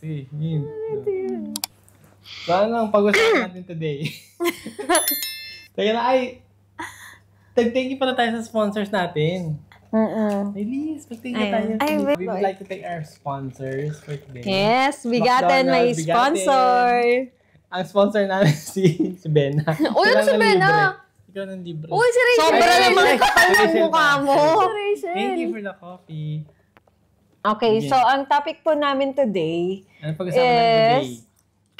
si Yin. So, ano ang pag-usapan natin today? Teka na, ay, tag-thank you pala tayo sa sponsors natin. Mm-mm. Elise, mag-thank you tayo. We would like to thank our sponsors for today. Yes, bigatan may my sponsor. Ang sponsor namin si, si Bena. Uy, ano si Bena? Ikaw ng libre. Uy, si Rachel. Sobra naman kapal ng mukha mo. Si Rachel. Thank you for the coffee. Okay, yeah. so ang topic po namin today ano pag-usapan is, namin today?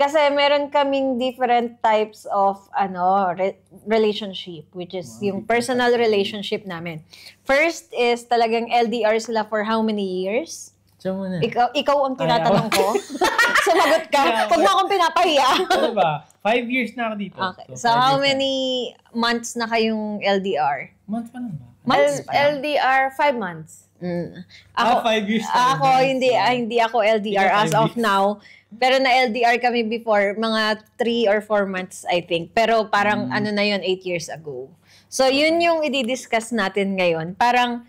Kasi meron kaming different types of ano re- relationship, which is wow. yung personal relationship namin. First is talagang LDR sila for how many years? Siya muna. Ikaw, ikaw ang tinatanong Ay, ko. Sumagot ka. Huwag mo akong pinapahiya. ano ba? Five years na ako dito. Okay. So, so how many na. months na kayong LDR? Months pa lang ba? Months L- LDR, five months. Mm. Ah, ako, ah, five years time. Ah, ako, hindi, ah, hindi ako LDR yeah, as of now. Pero na LDR kami before, mga three or four months, I think. Pero parang mm. ano na yon eight years ago. So, yun yung i-discuss natin ngayon. Parang,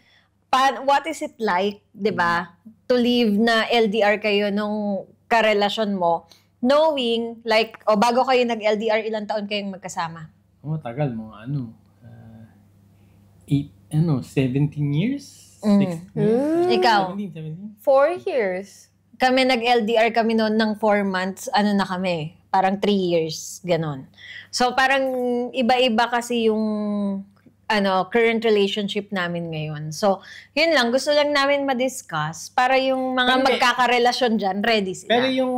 pa, what is it like, di ba, mm. to live na LDR kayo nung karelasyon mo, knowing, like, o oh, bago kayo nag-LDR, ilang taon kayong magkasama? Oo, oh, tagal, mga ano, uh, eight, ano, 17 years? Six. Mm. mm. Ikaw? 17? Four years. Kami nag-LDR kami noon ng four months, ano na kami, parang three years, ganon. So parang iba-iba kasi yung ano, current relationship namin ngayon. So, yun lang. Gusto lang namin ma-discuss para yung mga pero, magkakarelasyon dyan, ready sila. Pero yung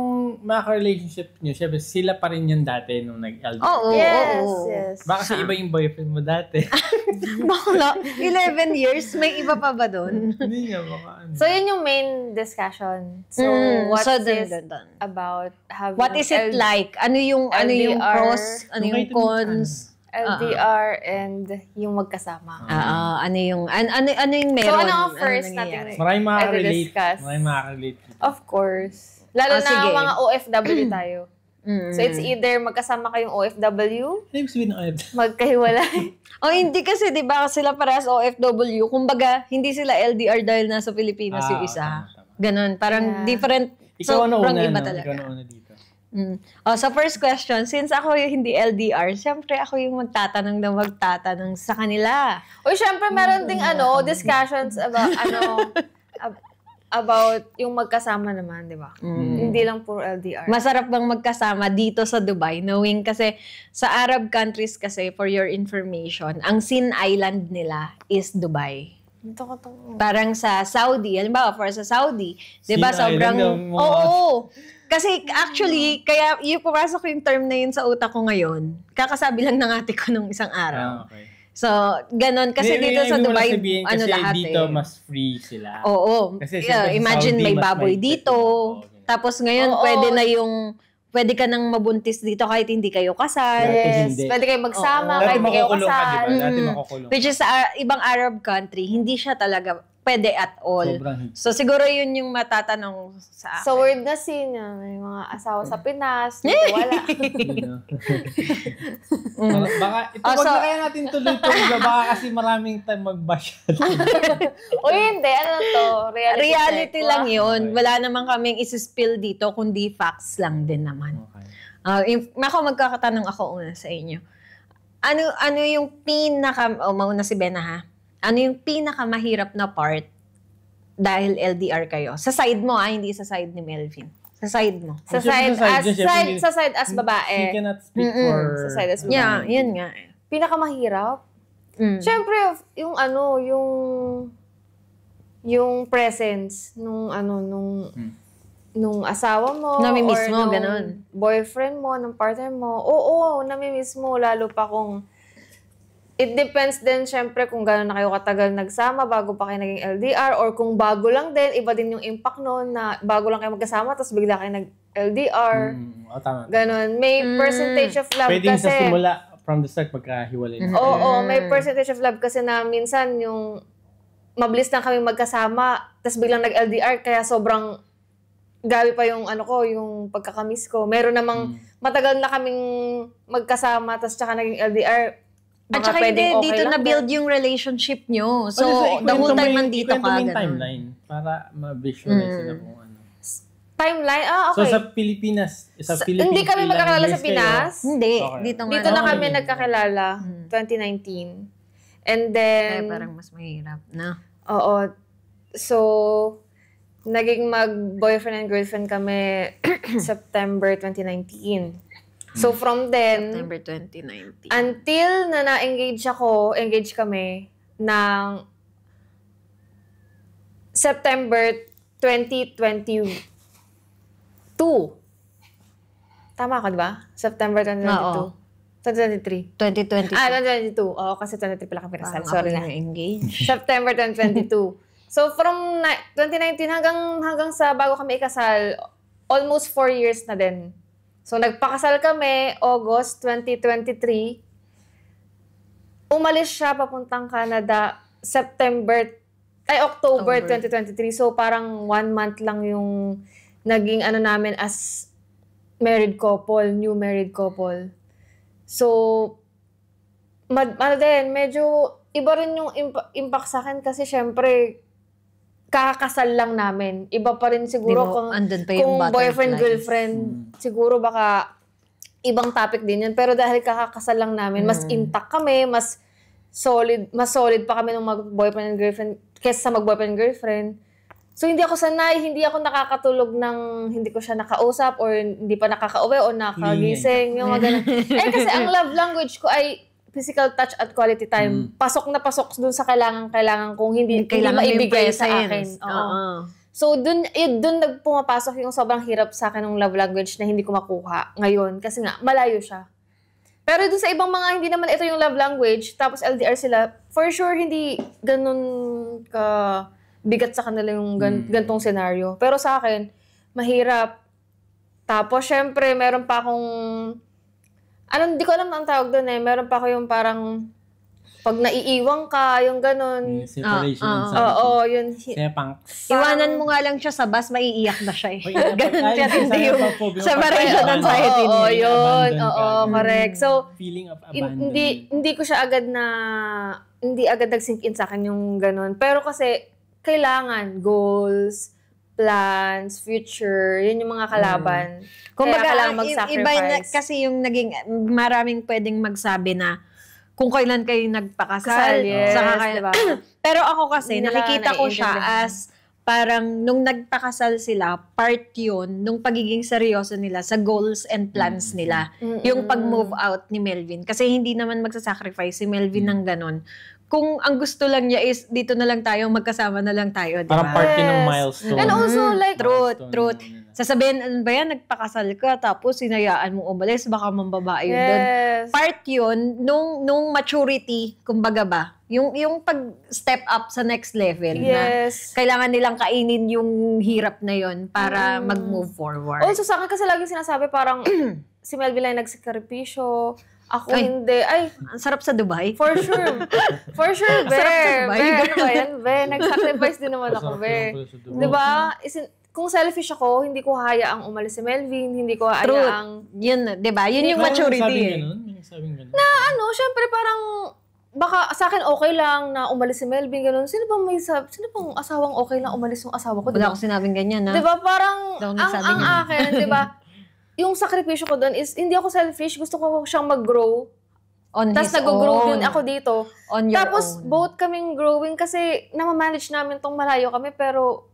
mga relationship nyo, syempre, sila pa rin yun dati nung nag-LDR. Oo, oh, yes, oo, oh, yes. Baka sa iba yung boyfriend mo dati. Bakla, 11 years, may iba pa ba doon? Hindi nga, baka ano. So, yun yung main discussion. So, mm, what so, is it about having What is it L- like? Ano yung, LDR? ano yung pros, ano yung cons? Ano? LDR Uh-oh. and yung magkasama. Oo, ah, ah, ano yung an, ano ano yung meron? So ano ang ano first ano natin? Maraming makaka-relate. Maraming makaka-relate. Of course. Lalo oh, na sige. mga OFW mm. tayo. Mm. So it's either magkasama kayong OFW, ano sabihin ng OFW? magkahiwalay. o oh, hindi kasi 'di ba kasi sila parehas OFW, kumbaga hindi sila LDR dahil nasa Pilipinas ah, yung isa. Tama, tama. Ganun, parang yeah. different. Ikaw so, ano una, iba no? talaga. Ikaw ano una dito? Mm. Oh, so first question, since ako yung hindi LDR, syempre ako yung magtatanong na magtatanong sa kanila. O syempre meron ding mm. ano, discussions about ano, about yung magkasama naman, di ba? Mm. Hindi lang puro LDR. Masarap bang magkasama dito sa Dubai? Knowing kasi sa Arab countries kasi, for your information, ang Sin Island nila is Dubai. Ito ko tong... Parang sa Saudi, ba, for sa Saudi, di ba sobrang... Oo! Oh, oh, kasi actually, ano? kaya yung pumasok yung term na yun sa utak ko ngayon, kakasabi lang ng ate ko nung isang araw. Ah, okay. So, ganun. Kasi dito sa Dubai, sabihin, ano kasi lahat dito, eh. mas free sila. Oo. Kasi yeah, imagine Saudi, may baboy dito. okay. Tapos ngayon, oh, pwede oh. na yung pwede ka nang mabuntis dito kahit hindi kayo kasal. Yes. yes. Pwede kayo magsama Oo. kahit hindi kayo kasal. Mm. Ka, diba? mm. Which is sa uh, ibang Arab country, hindi siya talaga pwede at all. Sobrang. So siguro yun yung matatanong sa akin. So word na sinya, may mga asawa sa Pinas, dito wala. mm. baka ito oh, so, na kaya natin tuloy po baka kasi maraming time mag-bash. o hindi, ano to? Reality, reality lang yun. Wala naman kaming isispill dito, kundi facts lang din naman. Okay. Uh, if, ako magkakatanong ako una sa inyo. Ano ano yung pinaka, oh, mauna si Bena ha? ano yung pinakamahirap na part dahil LDR kayo? Sa side mo ah, hindi sa side ni Melvin. Sa side mo. Sa side, sa side as, side, sa side as mm. babae. You cannot speak Mm-mm. for... Sa side as babae. Yeah, yun nga. Eh. Pinakamahirap? Mm. Siyempre, yung ano, yung... Yung presence nung ano, nung... Mm nung asawa mo namimiss or mo, nung ganun. boyfriend mo, nung partner mo, oo, oo, namimiss mo lalo pa kung It depends din syempre kung gano'n na kayo katagal nagsama bago pa kayo naging LDR or kung bago lang din, iba din yung impact noon na bago lang kayo magkasama tapos bigla kayo nag-LDR. Mm, oh, tama, tama. May mm. percentage of love Pwedeng kasi. Pwedeng sa simula, from the start, magkahiwalay na. Oo, oh, may mm. percentage of love kasi na minsan yung mabilis na kami magkasama tapos biglang nag-LDR kaya sobrang gabi pa yung ano ko, yung pagkakamiss ko. Meron namang mm. matagal na kaming magkasama tapos tsaka naging LDR, at saka hindi, okay dito lang, na-build yung relationship nyo. Ano, so, so the whole time nandito ka. Ikwento mo yung timeline para ma-visualize mm. sila kung ano. Timeline? Ah, okay. So, sa Pilipinas, sa, sa Pilipinas, Hindi kami magkakilala sa Pinas? Kayo? Hindi. Okay. Dito, Dito na kami okay. nagkakilala. Hmm. 2019. And then... Ay, parang mas mahirap na. Oo. So, naging mag-boyfriend and girlfriend kami September 2019. So mm. from then September 2019 until na na-engage ako, engage kami ng September 2022. Tama ako, di ba? September 2022. Oo. 2023. 2022. Ah, 2022. Oo, oh, kasi 23 pala kami pinasal. Sorry na. engage. September 2022. so, from 2019 hanggang hanggang sa bago kami ikasal, almost 4 years na din So nagpakasal kami August 2023. Umalis siya papuntang Canada September ay October, October 2023. So parang one month lang yung naging ano namin as married couple, new married couple. So mad, ano din, medyo iba rin yung imp- impact sa akin kasi syempre kakakasal lang namin. Iba pa rin siguro mo, kung, kung boyfriend-girlfriend, hmm. siguro baka ibang topic din yan. Pero dahil kakakasal lang namin, hmm. mas intact kami, mas solid, mas solid pa kami nung mag-boyfriend and girlfriend kesa sa mag-boyfriend and girlfriend. So hindi ako sanay, hindi ako nakakatulog ng hindi ko siya nakausap or hindi pa nakakauwi o nakagising. Yung mga Eh kasi ang love language ko ay physical touch at quality time, mm. pasok na pasok dun sa kailangan-kailangan kung hindi, kailangan hindi maibigay sa akin. Oo. Uh-uh. So, dun, yun, dun nagpumapasok yung sobrang hirap sa akin ng love language na hindi ko makuha ngayon. Kasi nga, malayo siya. Pero dun sa ibang mga, hindi naman ito yung love language, tapos LDR sila, for sure, hindi ganun ka bigat sa kanila yung gan- mm. gantong senaryo. Pero sa akin, mahirap. Tapos, syempre, meron pa akong ano, hindi ko alam ang tawag doon eh. Meron pa ako yung parang pag naiiwan ka, yung ganun. Separation ah, anxiety. Ah, ah. Oo, oh, yun. Sepanks. Iwanan mo nga lang siya sa bus, maiiyak na siya eh. ganun siya hindi yung separation anxiety. Oo, oh, yun. Oo, correct. So, feeling of abandonment. Hindi, hindi ko siya agad na, hindi agad nag-sink in sa akin yung ganun. Pero kasi, kailangan, goals, plans, future, yun yung mga kalaban. Mm. Kung baga, ka mag-sacrifice. Iba na, kasi yung naging, maraming pwedeng magsabi na kung kailan kayo nagpakasal. Kasal, yes, saka kayo, diba? Pero ako kasi, Nila, nakikita ko siya as parang nung nagpakasal sila, part yun, nung pagiging seryoso nila sa goals and plans mm. nila. Mm-hmm. Yung pag-move out ni Melvin. Kasi hindi naman magsasacrifice si Melvin mm-hmm. ng ganun kung ang gusto lang niya is dito na lang tayo, magkasama na lang tayo, di ba? Parang party yes. ng milestone. And also mm. like, truth, truth. Sasabihin, ano ba yan, nagpakasal ka, tapos sinayaan mo umalis, baka mambabae yun yes. doon. Part yun, nung, nung maturity, kumbaga ba, yung, yung pag-step up sa next level yes. na kailangan nilang kainin yung hirap na yun para mm. mag-move forward. Also, sa akin kasi laging sinasabi parang si Melvin lang nagsakripisyo, ako Ay, hindi. Ay, ang sarap sa Dubai. For sure. For sure, Be. sarap sa Dubai. Be, ano ba yan? Be, nag-sacrifice din naman ako, Be. Di ba? Isin, kung selfish ako, hindi ko hayaang umalis si Melvin, hindi ko hayaang... True. Yun, di ba? Yun yung maturity. Sabi eh. nagsabing ganun? Na ano, syempre parang baka sa akin okay lang na umalis si Melvin, ganun. Sino bang may sab sino pong asawang okay lang umalis yung asawa ko? Diba? Wala akong sinabing ganyan, ha? ba diba? parang ang, ang ganyan. akin, diba, yung sakripisyo ko doon is, hindi ako selfish. Gusto ko siyang mag-grow. On Tapos nag-grow din ako dito. On your Tapos own. both kaming growing kasi namamanage namin tong malayo kami pero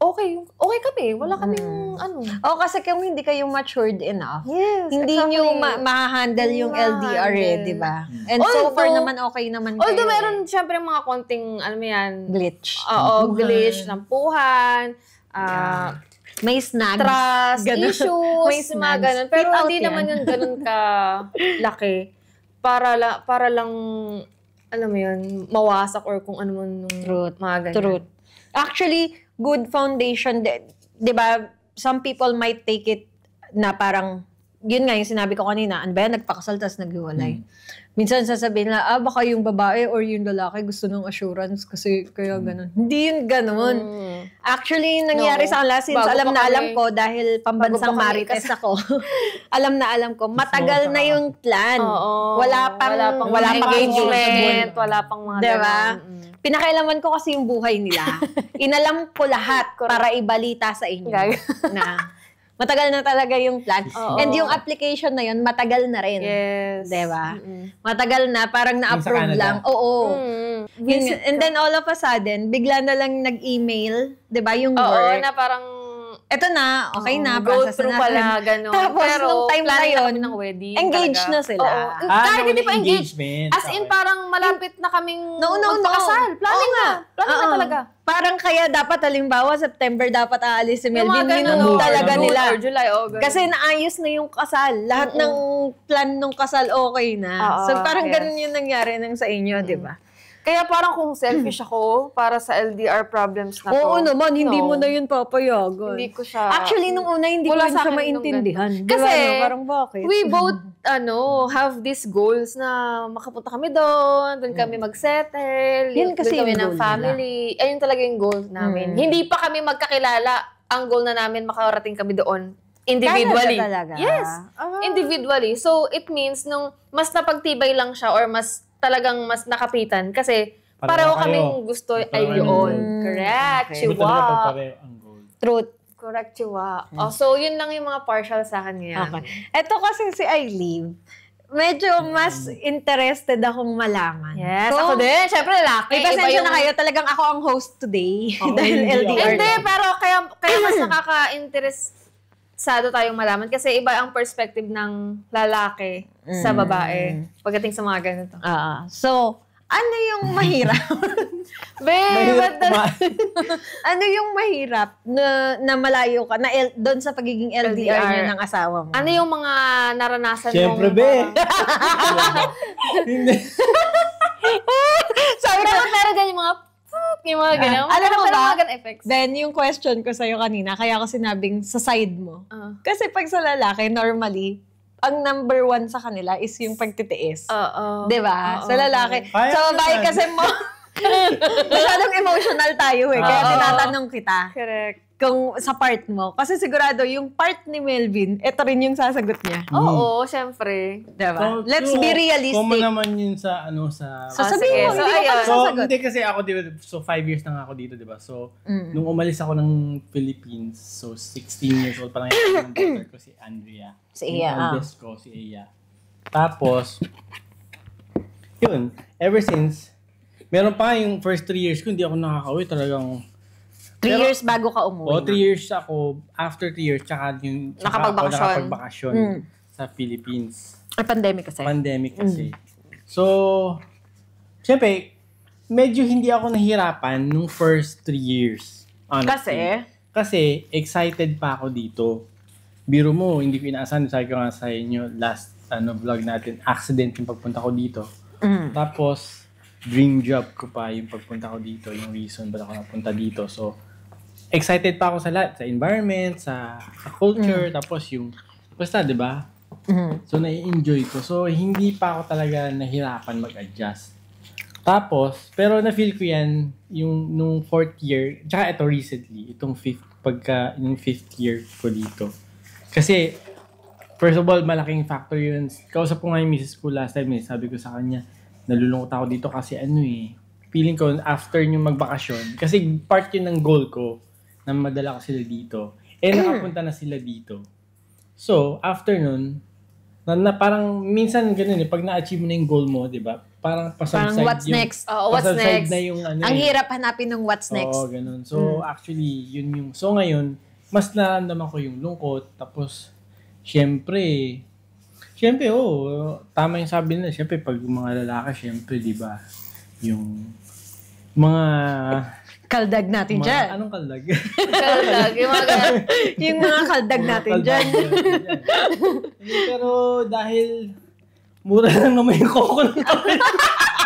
okay, okay kami. Wala mm. kaming mm. ano. Oh, kasi kung hindi kayo matured enough, yes, hindi exactly. nyo ma- ma-handle yung LDR eh, di ba? And although, so far naman okay naman although kayo. Although meron syempre yung mga konting, ano yan? Glitch. Oo, glitch, lampuhan. Uh, ah, yeah may snags. Trust, ganun. issues, may snags. mga ganun. Pero Fit hindi naman yun ganun ka laki. Para, la, para lang, alam mo yun, mawasak or kung ano man nung Truth. mga ganun. Truth. Actually, good foundation, di, di ba, some people might take it na parang, yun nga yung sinabi ko kanina, ano ba yan, nagpakasal tapos naghiwalay. Hmm. Minsan sasabihin na, ah, baka yung babae or yung lalaki gusto ng assurance kasi kaya hmm. ganun. Hindi yun ganun. Mm. Actually, nangyari no. sa akin last since alam na alam ko dahil pambansang marites ako. alam na alam ko. Matagal na yung plan. Oo, wala pang, wala pang, wala pang engagement, wala pang mga diba? ganun. Mm. Pinakailaman ko kasi yung buhay nila. Inalam ko lahat para ibalita sa inyo na matagal na talaga yung plan. Oo. And yung application na yun, matagal na rin. Yes. Diba? Mm-hmm. Matagal na, parang na-approve lang. Oo. Mm-hmm. And, then all of a sudden, bigla na lang nag-email, diba, yung Oo, work. Oo, na parang eto na, okay na, go process through na. pala, ganun. Tapos, Pero, nung time na yun, ng wedding, engaged talaga. na sila. Oo. Ah, Kahit hindi pa engagement. As in, parang malapit na kaming no, no, magpakasal. Planning Oo, na. Planning uh-uh. na talaga. Parang kaya dapat, halimbawa, September dapat aalis si Melvin. Minunod no, talaga no, nila. Or July, oh, August. Kasi naayos na yung kasal. Lahat mm-hmm. ng plan ng kasal okay na. Oo, so, parang yes. ganun yung nangyari nang sa inyo, mm-hmm. di ba? Kaya parang kung selfish ako para sa LDR problems na to. Oo naman, hindi no. mo na yun papayagan. Hindi ko siya. Actually, nung una, hindi Wala ko siya maintindihan. Kasi, parang bakit? we mm-hmm. both, ano, have these goals na makapunta kami doon, doon kami mm. mag-settle, yun kasi doon kami ng family. Nila. Ayun talaga yung goal namin. Hmm. Hindi pa kami magkakilala. Ang goal na namin, makarating kami doon individually. Talaga? Yes, uh-huh. individually. So, it means nung mas napagtibay lang siya or mas talagang mas nakapitan kasi pareho, pareho kaming gusto pareho ay yun. Mm. Correct, okay. chiwa. Truth. Correct, chiwa. Hmm. Oh, so, yun lang yung mga partial sa akin ngayon. Okay. Ito kasi si Aileen, medyo hmm. mas interested akong malaman. Yes, Kung, ako din. Siyempre, laki. May pasensya yung... na kayo. Talagang ako ang host today. Oh, dahil LDR. Hindi, pero kaya, kaya mas nakaka-interest interesado tayong malaman kasi iba ang perspective ng lalaki mm. sa babae pagdating sa mga ganito. Uh, so, ano yung mahirap? Babe, mahirap ano yung mahirap na, na malayo ka, na L, doon sa pagiging LDR, LDR ng asawa mo? Ano yung mga naranasan mo? Siyempre, be. Ano? Sabi ko, pero ganyan yung mga yung mga ganun. Uh, alam mo ba, mga effects. then yung question ko sa'yo kanina, kaya ako sinabing sa side mo. Uh. Kasi pag sa lalaki, normally, ang number one sa kanila is yung pagtitiis. Oo. Diba? Oo, sa lalaki. Okay. Sa babae kasi mo, masyadong emotional tayo eh. Kaya tinatanong kita. Correct kung sa part mo. Kasi sigurado, yung part ni Melvin, ito rin yung sasagot niya. Mm. Oo, hmm. syempre. Diba? So, Let's so, be realistic. Common naman yun sa, ano, sa... So, sabihin mo, so, hindi ayun. So, sasagot. hindi kasi ako, diba, so five years na ako dito, diba? So, mm. nung umalis ako ng Philippines, so 16 years old pa lang yung daughter ko, si Andrea. Si Iya. Yung ah. eldest ko, si Iya. Tapos, yun, ever since, meron pa yung first three years ko, hindi ako nakakauwi. Talagang Three Pero, years bago ka umuwi. Oh, three years ako. After three years, tsaka yung nakapagbakasyon. nakapagbakasyon mm. sa Philippines. Ay, pandemic kasi. Pandemic hmm. kasi. Mm. So, syempre, medyo hindi ako nahirapan nung first three years. Honestly. Kasi? Kasi, excited pa ako dito. Biro mo, hindi ko inaasahan. Sabi ko nga sa inyo, last ano, vlog natin, accident yung pagpunta ko dito. Mm. Tapos, dream job ko pa yung pagpunta ko dito, yung reason ba't ako napunta dito. So, excited pa ako sa lahat, sa environment, sa, sa culture, mm. tapos yung, basta, di ba? Mm. So, nai-enjoy ko. So, hindi pa ako talaga nahirapan mag-adjust. Tapos, pero na-feel ko yan yung nung fourth year, tsaka ito recently, itong fifth, pagka, yung fifth year ko dito. Kasi, first of all, malaking factor yun. Kausap ko nga yung misis ko last time eh, sabi ko sa kanya, nalulungkot ako dito kasi ano eh, feeling ko after yung magbakasyon, kasi part yun ng goal ko, na madala ko sila dito. Eh, nakapunta na sila dito. So, afternoon, na, na parang minsan ganun eh, pag na-achieve mo na yung goal mo, di ba? Parang pasang Parang what's yung, next? Oh, what's next? na yung ano Ang eh. hirap hanapin ng what's next. Oo, ganun. So, hmm. actually, yun yung... So, ngayon, mas naramdaman ko yung lungkot. Tapos, syempre, syempre, oo, oh, tama yung sabi nila. Syempre, pag mga lalaki, syempre, di ba? Yung mga kaldag natin mga, dyan. Anong kaldag? kaldag. Yung mga, yung mga kaldag natin kaldag dyan. dyan. Pero dahil mura lang naman yung coconut oil.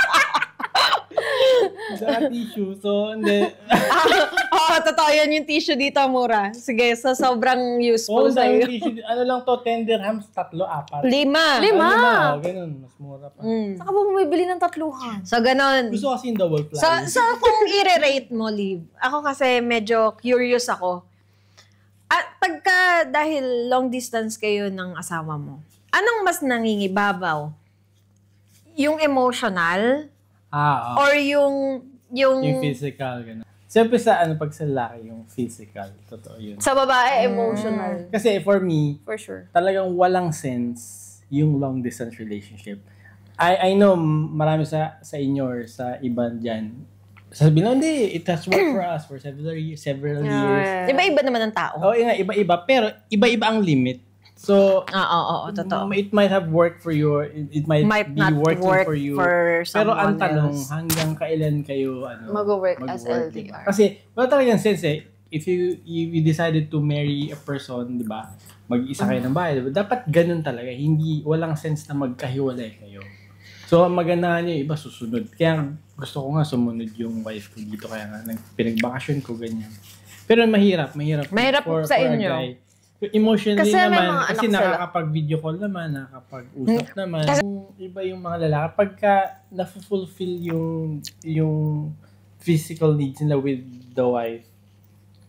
Saka tissue. So, hindi. Oo, oh, ah, totoo yun yung tissue dito, mura. Sige, so sobrang useful oh, dahil Ano lang to, tender dirhams, tatlo, apat. Lima. Ano Lima. Lima. Ah, ganun. Mas mura pa. Mm. Saka mo bumibili ng tatluhan? So, ganun. Gusto kasi yung double ply. So, so kung i-rate mo, Liv, ako kasi medyo curious ako. At pagka dahil long distance kayo ng asawa mo, anong mas nangingibabaw? Yung emotional Ah, okay. Or yung, yung... Yung physical, gano'n. Siyempre sa ano, pag sa lalaki, yung physical, totoo yun. Sa babae, hmm. emotional. Kasi for me, for sure. talagang walang sense yung long distance relationship. I I know marami sa sa inyo or sa iba diyan. Sabi lang, hindi, it has worked for us for several years. Several years. Iba-iba naman ang tao. Oo, oh, iba-iba. Pero iba-iba ang limit So, ah, oo, oo, totoo. It might have worked for you, it might, might be not working work for you. For pero ang tanong, else. hanggang kailan kayo ano, mag-work, mag-work as LDR? Diba? Kasi wala talagang sense eh. If you, you decided to marry a person, di ba, mag-isa kayo ng bahay, diba? dapat ganun talaga. Hindi, walang sense na magkahiwalay kayo. So, ang magandahan niya, iba susunod. Kaya gusto ko nga sumunod yung wife ko dito. Kaya nga, pinag ko, ganyan. Pero mahirap, mahirap. Mahirap for, sa for inyo. A guy yung emotionally kasi naman, mga kasi nakakapag-video call naman, nakakapag-usap hmm. naman. Kasi, iba yung mga lalaki. Pagka na-fulfill yung, yung physical needs nila with the wife,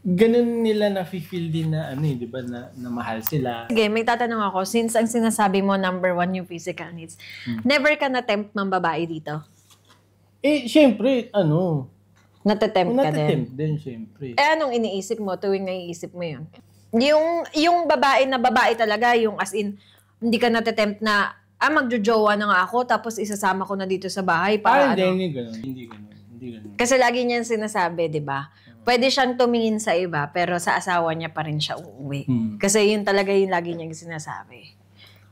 ganun nila na-feel din na ano eh, di ba, na, na mahal sila. Sige, may tatanong ako. Since ang sinasabi mo, number one yung physical needs, hmm. never ka na-tempt ng babae dito? Eh, syempre, ano, Natetempt ka din. Natetempt din, syempre. Eh, anong iniisip mo tuwing naiisip mo yun? Yung, yung babae na babae talaga, yung as in, hindi ka natetempt na, ah, magjojowa na nga ako, tapos isasama ko na dito sa bahay para ah, ano. Hindi, ganun. hindi ganun. Hindi ganun. Kasi lagi niyan sinasabi, di ba? Hmm. Pwede siyang tumingin sa iba, pero sa asawa niya pa rin siya uuwi. Hmm. Kasi yun talaga yung lagi niyang sinasabi.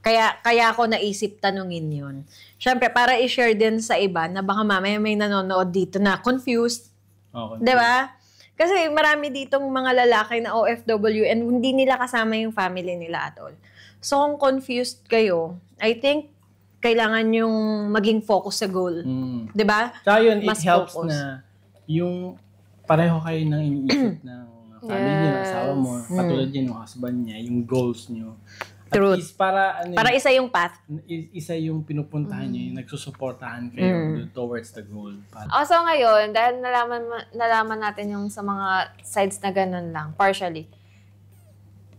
Kaya, kaya ako naisip tanungin yun. Siyempre, para i-share din sa iba na baka mamaya may nanonood dito na confused. Oh, confused. Di ba? Kasi marami ditong mga lalaki na OFW and hindi nila kasama yung family nila at all. So kung confused kayo, I think kailangan yung maging focus sa goal. Mm. 'Di ba? So yun, Mas it helps focus. na yung pareho kayo ng iniisip ng family yes. niyo, asawa mo, katulad mm. niya ng husband niya, yung goals niyo. Truth. At para, ano, para isa yung path. Isa yung pinupuntahan mm. nyo, yung nagsusuportahan kayo mm. towards the goal. Ah, so ngayon, dahil nalaman, nalaman natin yung sa mga sides na ganun lang, partially.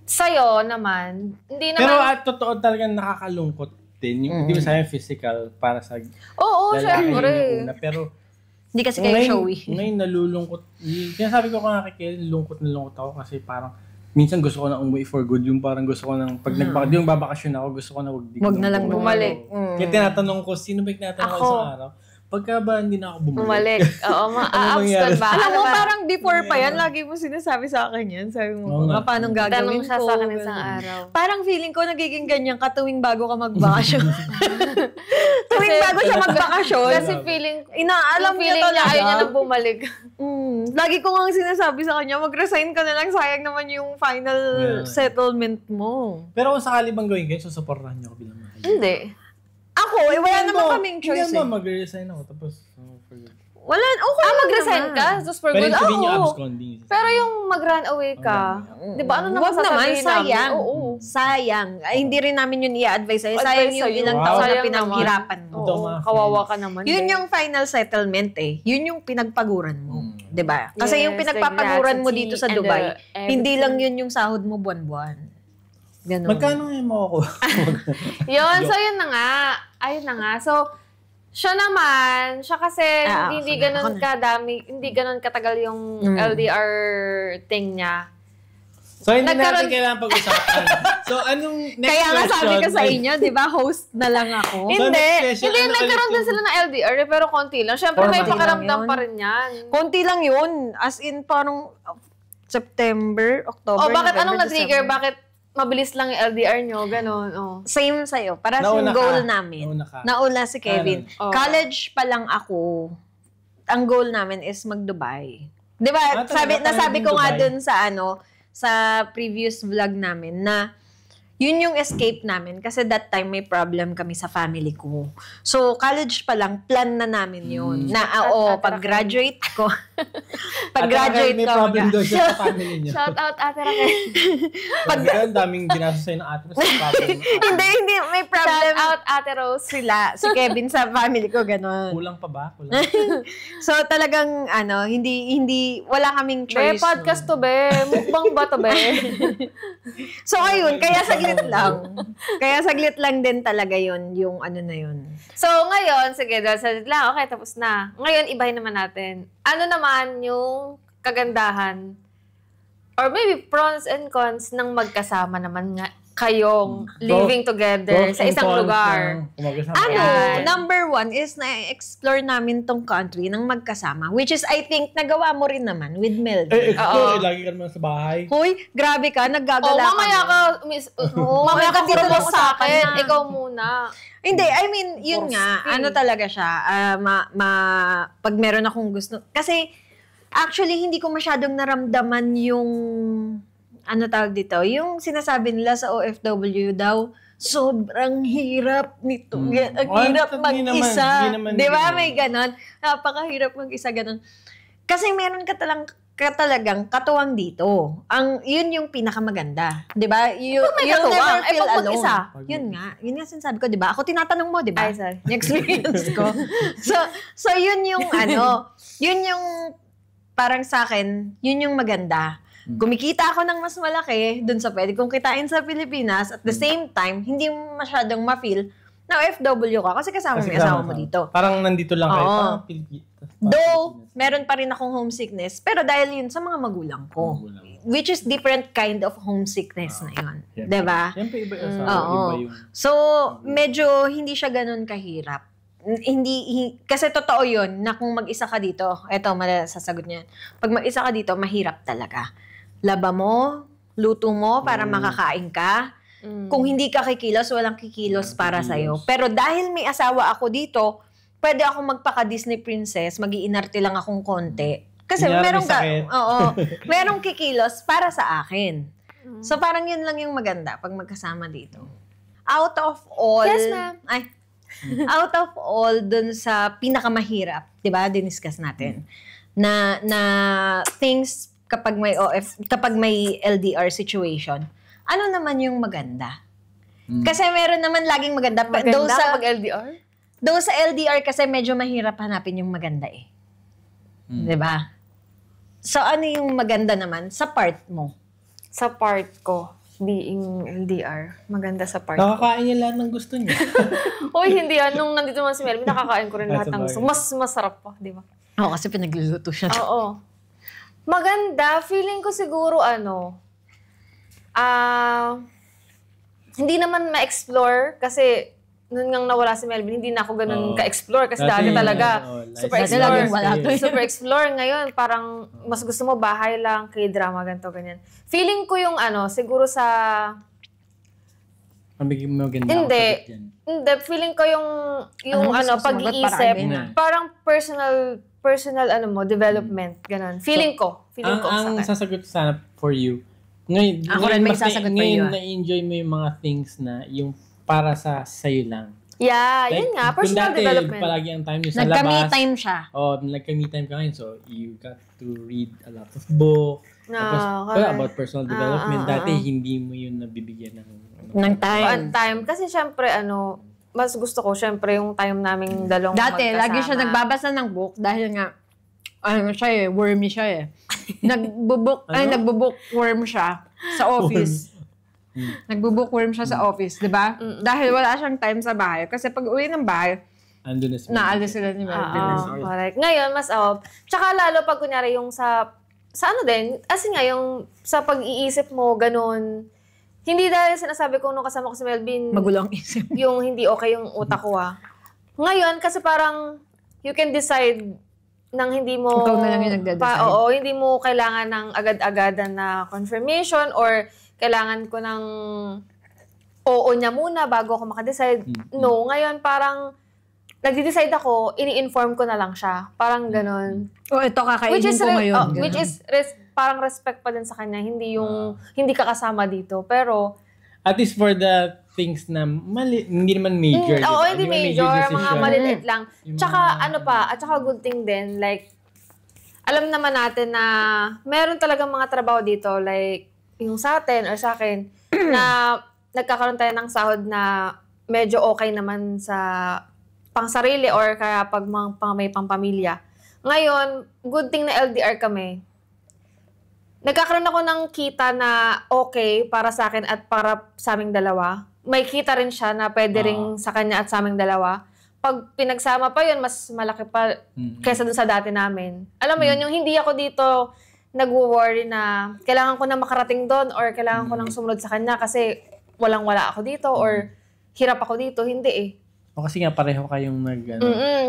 Sa'yo naman, hindi naman... Pero at totoo talaga nakakalungkot din. Yung, mm. Hindi mo sabi physical para sa Oo, oo syempre. Una, pero hindi kasi kayo ngayon, showy. Ngayon nalulungkot. Sinasabi ko kung nakikinig, lungkot na lungkot ako kasi parang minsan gusto ko na umuwi for good. Yung parang gusto ko nang, pag hmm. nagbakasyon, yung babakasyon ako, gusto ko na wag Wag na lang bumalik. Mm. Kaya tinatanong ko, sino ba yung tinatanong ako sa araw? Pagka ba hindi na ako bumalik? Bumalik. Oo, ma-abscond ano ba? Alam mo, parang before pa yan, lagi mo sinasabi sa akin yan. Sabi mo, oh, paano gagawin Tanong ko? Tanong siya sa akin isang araw. Parang feeling ko nagiging ganyan katuwing bago ka magbakasyon. tuwing bago siya magbakasyon. kasi feeling, inaalam niya talaga. Feeling niya ayaw niya na bumalik. mm. Lagi ko nga sinasabi sa kanya, mag-resign ka na lang, sayang naman yung final yeah. settlement mo. Pero kung sakali bang gawin kayo, susuportahan niyo ako bilang mahal. Hindi. Ako, eh, wala naman kaming choice. Hindi naman eh. mag-resign ako, tapos wala, okay ah, mag-resign ka? Just for Pero good? Pero yung oh, absconding. Pero yung mag-run away ka, oh, di ba ano naman sasabihin naman, sayang. Oo, oo. Sayang. Ay, hindi rin namin yun i-advise sa'yo. Sayang yung ilang wow. taon na pinaghirapan mo. Oo, kawawa ka naman. Yun yung final settlement eh. Yun yung pinagpaguran mo. Hmm. Di ba? Kasi yes, yung pinagpapaguran mo dito sa uh, Dubai, hindi lang yun yung sahod mo buwan-buwan. Ganun. Magkano yung mo ako? yun, so yun na nga. Ayun na nga. So, siya naman, siya kasi ah, hindi, hindi ganun kadami, hindi ganoon katagal yung mm. LDR thing niya. So, hindi Nagkaroon... natin kailangan pag-usapan. so, anong next Kaya question? nga sabi ko sa inyo, di ba, host na lang ako. so, hindi. Question, hindi, ano nagkaroon din sila ng LDR, eh, pero konti lang. Siyempre, may pakaramdam pa rin yan. Konti lang yun. As in, parang September, October, Oh, bakit? November, anong na-trigger? Bakit mabilis lang yung LDR nyo, gano'n. Oh. Same sa'yo. Para sa goal ka. namin. Nauna, ka. Nauna si Kevin. Ano? Oh. College pa lang ako, ang goal namin is mag-Dubai. Di ba? Ah, sabi, nasabi ko nga dun sa ano, sa previous vlog namin na yun yung escape namin kasi that time may problem kami sa family ko. So, college pa lang, plan na namin yun. Hmm. Na, ah, oo, oh, pag-graduate ko. pag-graduate ko. May problem daw sa family niya. Shout out, Ate Rose. pag daming ginasa sa'yo ng ate sa problem. hindi, hindi. May problem. Shout out, Ate Rose. Sila, si Kevin sa family ko, gano'n. Kulang pa ba? Kulang. so, talagang, ano, hindi, hindi, wala kaming choice. Be, podcast to, be. Mukbang ba to, be? so, ayun. Kaya sa saglit lang. Kaya saglit lang din talaga yun, yung ano na yun. So, ngayon, sige, dahil saglit lang. Okay, tapos na. Ngayon, ibahin naman natin. Ano naman yung kagandahan or maybe pros and cons ng magkasama naman nga kayong living together Those sa isang lugar. Ano, number one is na-explore namin tong country ng magkasama. Which is, I think, nagawa mo rin naman with Mel. Eh, explore, eh, lagi ka naman sa bahay. Hoy, grabe ka, naggagala Oh, mamaya ka. ka, miss, Oo, mamaya ka dito sa akin. Ikaw muna. Hindi, I mean, yun nga, ano talaga siya, ah, ma, ma, pag meron akong gusto. Kasi, actually, hindi ko masyadong naramdaman yung ano tawag dito, yung sinasabi nila sa OFW daw, sobrang hirap nito. Hmm. Ang hirap oh, mag-isa. Di ba? May ganon. Napakahirap mag-isa ganon. Kasi meron ka talang katalagang katuwang dito. Ang yun yung pinakamaganda, 'di ba? You, oh, you'll never feel eh, alone. Isa. Yun nga, yun nga sinasabi ko, 'di ba? Ako tinatanong mo, 'di ba? Ay, sorry. experience ko. so, so yun yung ano, yun yung parang sa akin, yun yung maganda. Mm. kumikita ako ng mas malaki dun sa pwede kong kitain sa Pilipinas. At the mm. same time, hindi masyadong ma-feel na OFW ka kasi kasama kasi mo yung asawa mo dito. Parang nandito lang kayo. Oo. Parang Pilipino. Though, meron pa rin akong homesickness. Pero dahil yun sa mga magulang ko. Magulang. Which is different kind of homesickness ah, na yun. Siyempre. Diba? Siyempre iba yung asawa. Mm. Iba yung... So, medyo hindi siya ganun kahirap. Hindi, hindi, kasi totoo yun na kung mag-isa ka dito, eto, madalas sasagot niyan. Pag mag-isa ka dito, mahirap talaga laba mo, luto mo para mm. makakain ka. Mm. Kung hindi ka kikilos, walang kikilos para sa iyo. Pero dahil may asawa ako dito, pwede ako magpaka Disney princess, magiinarte lang akong konte. Kasi Inyari merong ka, oo, merong kikilos para sa akin. Mm. So parang yun lang yung maganda pag magkasama dito. Out of all, yes, ma'am. Ay, out of all dun sa pinakamahirap, 'di ba? Diniscuss natin. Na na things kapag may OF, kapag may LDR situation, ano naman yung maganda? Mm. Kasi meron naman laging maganda. Maganda though sa, pag LDR? Doon sa LDR kasi medyo mahirap hanapin yung maganda eh. Mm. ba? Diba? So ano yung maganda naman sa part mo? Sa part ko, being LDR, maganda sa part Nakakain niya lahat ng gusto niya. Uy, hindi yan. Ah. Nung nandito man si Melvin, nakakain ko rin lahat ng gusto. Mas masarap pa, di ba? Oo, oh, kasi pinagluluto siya. Oo. Maganda. Feeling ko siguro ano, ah, uh, hindi naman ma-explore kasi noon ngang nawala si Melvin, hindi na ako ganun oh. ka-explore kasi dati talaga oh, super explore. Wala to super explore ngayon, parang mas gusto mo bahay lang, kay drama ganto ganyan. Feeling ko yung ano, siguro sa... Magiging maganda hindi, ako Hindi, feeling ko yung, yung ano pag-iisip, parang personal personal ano mo, development, mm. ganun. Feeling so, ko, feeling ang, ko ang sa sasagot sana for you. Ngayon, Ako ngayon, may sasagot ngayon, ngayon ah. na-enjoy mo yung mga things na yung para sa sa'yo lang. Yeah, like, yun nga. Personal dati, development. palagi ang time nyo sa nagka labas. Nagka-me time siya. Oh, nagka-me time ka ngayon. So, you got to read a lot of book. No, Tapos, okay. about personal development. Uh, uh, uh, dati, hindi mo yun nabibigyan ng... Ano, ng time. Ng time. Kasi, syempre, ano, mas gusto ko, syempre, yung time naming mm. dalawang Dati, magkasama. lagi siya nagbabasa ng book dahil nga, ano siya eh, wormy siya eh. nagbubok, ano? ay, nagbubok worm siya sa office. Mm. nagbubok worm siya sa mm. office, di ba? Dahil wala siyang time sa bahay. Kasi pag uwi ng bahay, Andun na si Naalis sila ni Melvin. Ah, ah, Ngayon, mas off. Tsaka lalo pag kunyari yung sa, sa ano din, as in nga, yung sa pag-iisip mo, ganun, hindi dahil sinasabi ko nung kasama ko si Melvin, Magulo ang isip. yung hindi okay yung utak ko ha. Ah. Ngayon, kasi parang you can decide nang hindi mo... Ikaw na lang yung Pa, oo, hindi mo kailangan ng agad-agadan na confirmation or kailangan ko ng oo niya muna bago ako makadecide. Mm-hmm. No, ngayon parang nagde-decide ako, ini-inform ko na lang siya. Parang mm. ganon. O, oh, ito kakainin which is, ko ngayon. Oh, which is res- parang respect pa din sa kanya. Hindi yung, uh, hindi ka kasama dito. Pero, at least for the things na mali, hindi naman major. Mm, diba? hindi major, major mga maliliit lang. Yung tsaka mga... ano pa, at tsaka good thing din, like, alam naman natin na meron talaga mga trabaho dito, like, yung sa atin or sa akin, na nagkakaroon tayo ng sahod na medyo okay naman sa pang sarili or kaya pag mga, pang may pang pamilya. Ngayon, good thing na LDR kami, nagkakaroon ako ng kita na okay para sa akin at para sa aming dalawa. May kita rin siya na pwede uh. ring sa kanya at sa aming dalawa. Pag pinagsama pa yun, mas malaki pa mm-hmm. kaysa dun sa dati namin. Alam mo mm-hmm. yun, mm. yung hindi ako dito nag-worry na kailangan ko na makarating doon or kailangan mm-hmm. ko mm. nang sumunod sa kanya kasi walang-wala ako dito mm-hmm. or hirap ako dito. Hindi eh. O kasi nga pareho kayong nag... Ano,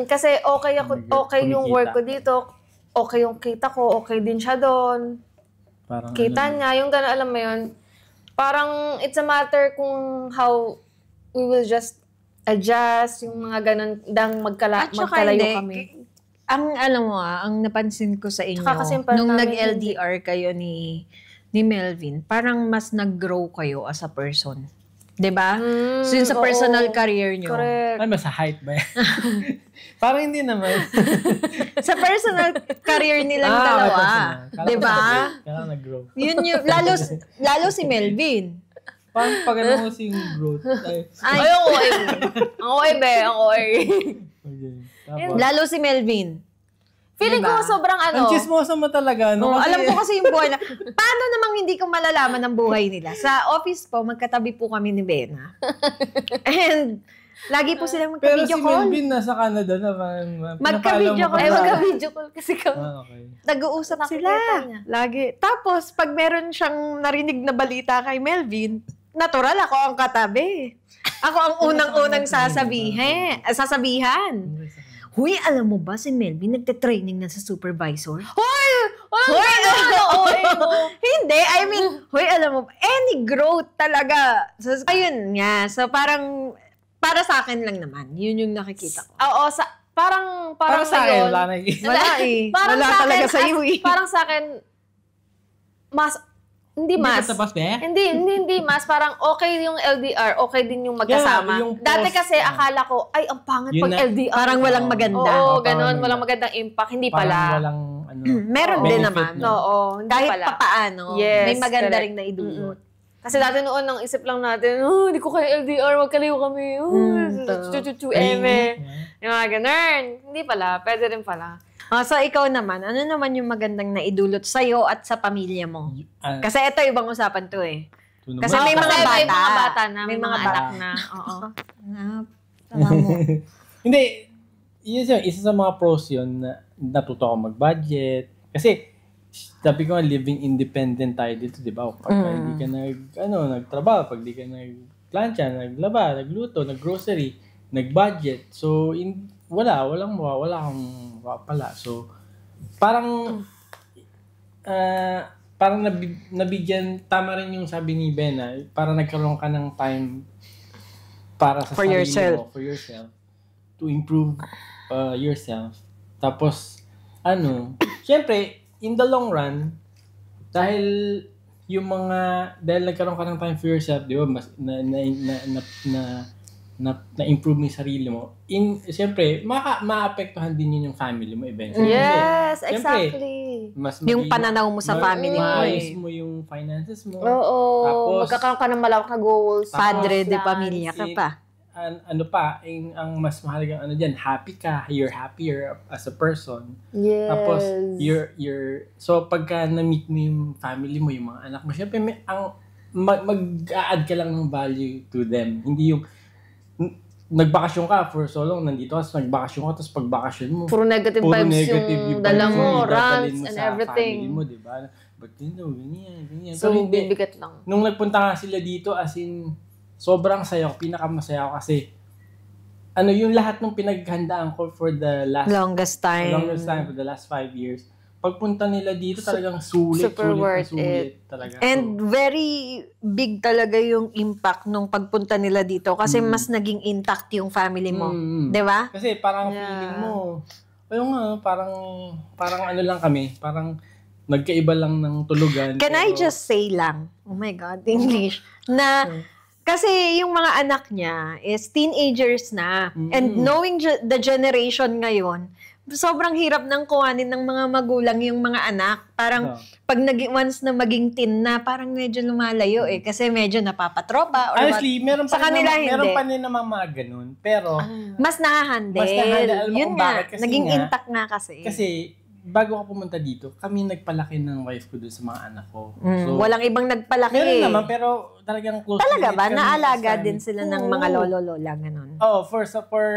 Kasi okay, ako, okay yung work ko dito. Okay yung kita ko. Okay din siya doon. Parang Kita ano, nga, yung gano'n, alam mo yun, parang it's a matter kung how we will just adjust, yung mga ganun, dang magkala, At magkalayo hindi, kami. Ang alam mo ah, ang napansin ko sa inyo, nung nag-LDR kayo ni ni Melvin, parang mas nag-grow kayo as a person. Diba? Mm, so yun sa mm, personal oo, career nyo. Correct. Ano ba sa height ba Parang hindi naman. sa personal career nilang ah, dalawa. 'di ba? Kailangan nag-grow. yun yung, lalo, lalo si Melvin. Parang pag ano mo si growth. Ay, ay, ay ang OA. Ang OA ba? Eh, ang OA. Okay. Lalo si Melvin. Feeling diba? ko sobrang ano. Ang chismosa mo talaga. No? Oh, Alam ko kasi yung buhay na. Paano namang hindi ko malalaman ang buhay nila? Sa office po, magkatabi po kami ni Bena. And Lagi po silang magka-video call. Pero si Melvin nasa Canada naman. Magka-video call. Eh, magka-video call kasi kami. Ah, okay. Nag-uusap sila. Niya. Lagi. Tapos, pag meron siyang narinig na balita kay Melvin, natural ako ang katabi. Ako ang unang-unang sasabihin. Sasabihan. Huy, alam mo ba si Melvin nagte-training na sa supervisor? Hoy! Hoy! Hoy! Hoy! Ano Hindi, I mean, hoy, alam mo, any growth talaga. So, ayun nga. So, parang, para sa akin lang naman. Yun yung nakikita ko. Oo, sa, parang, parang, parang sa akin, wala na eh. Wala eh. wala talaga akin, sa iyo eh. Parang sa akin, mas hindi mas. Hindi mas, be? Eh? Hindi, hindi, hindi mas. Parang okay yung LDR, okay din yung magkasama. Yeah, yung post, Dati kasi uh, akala ko, ay, ang pangit pag LDR. Parang walang maganda. Oo, oh, ganun. Walang magandang impact. Hindi parang pala. Parang walang, ano, mm, Meron oh, din naman. No, oo, hindi Kahit pala. papaano, yes, may maganda correct. rin na idulot. Mm-hmm. Kasi dati noon, ang isip lang natin, oh, hindi ko kaya LDR, wag kami. Oh, mm, chuchu-chu-eme. Yung mga ganun. Hindi pala, pwede rin pala. Oh, so ikaw naman, ano naman yung magandang naidulot iyo at sa pamilya mo? Uh, Kasi ito, ibang usapan to eh. Kasi may ah, mga bata. May mga bata na, may, mga, anak na. Oo. Tama mo. Hindi, yun yun, isa sa mga pros yun na natuto ako mag-budget. Kasi, sabi ko nga, living independent tayo dito, di ba? Pag mm. hindi ka nag, ano, nagtrabaho, pag di ka nag-plancha, naglaba, nagluto, nag-grocery, nag-budget. So, in, wala, walang mukha, wala akong mukha pala. So, parang, uh, parang nab- nabigyan, tama rin yung sabi ni Ben, ah, para nagkaroon ka ng time para sa for yourself. mo, for yourself, to improve uh, yourself. Tapos, ano, syempre, in the long run, dahil yung mga, dahil nagkaroon ka ng time for yourself, di ba, mas, na, na, na, na, na na, na-improve mo yung sarili mo, in, siyempre, maka, maapektuhan din yun yung family mo eventually. Yes, Kasi, exactly. Siyempre, mas yung pananaw mo sa ma- family mo. Eh. Maayos mo yung finances mo. Oo, tapos, magkakaroon ka ng malawak na goals. Padre de pamilya ka pa. An, ano pa, ang, ang mas mahalagang ano diyan, happy ka, you're happier as a person. Yes. Tapos, you're, you're, so pagka na-meet mo yung family mo, yung mga anak mo, syempre, may, ang, mag, mag-add ka lang ng value to them. Hindi yung, nagbakasyon ka for so long, nandito as nagbakasyon ka, tapos pagbakasyon mo. Puro negative puro vibes negative yung, dala mo, rants, and everything. Mo, diba? But you know, ganyan, ganyan. So, so hindi, bibigat lang. Nung nagpunta nga sila dito, as in, sobrang saya ko, pinakamasaya ko kasi, ano yung lahat ng pinaghandaan ko for the last... Longest time. Longest time, for the last five years pagpunta nila dito talagang sulit, Super sulit, worth sulit it. talaga. And so, very big talaga yung impact nung pagpunta nila dito kasi mm. mas naging intact yung family mo. Mm. mm. 'Di ba? Kasi parang yeah. feeling mo, ayun nga, parang parang ano lang kami, parang nagkaiba lang ng tulugan. Can pero, I just say lang? Oh my god, English. na kasi yung mga anak niya is teenagers na. Mm. And knowing the generation ngayon, sobrang hirap ng kuhanin ng mga magulang yung mga anak. Parang no. pag naging once na maging teen na, parang medyo lumalayo eh kasi medyo napapatropa or Honestly, what, meron pa sa meron pa rin naman mga ganun, pero ah, mas nahahandle. Mas nahahandle. Yun nga, naging nga, intact nga kasi. Kasi bago ako pumunta dito, kami nagpalaki ng wife ko doon sa mga anak ko. Mm, so, walang ibang nagpalaki. Meron naman, pero talagang close Talaga ba? Naalaga din sila ng mga lolo-lola, ganun? Oh, for, so for,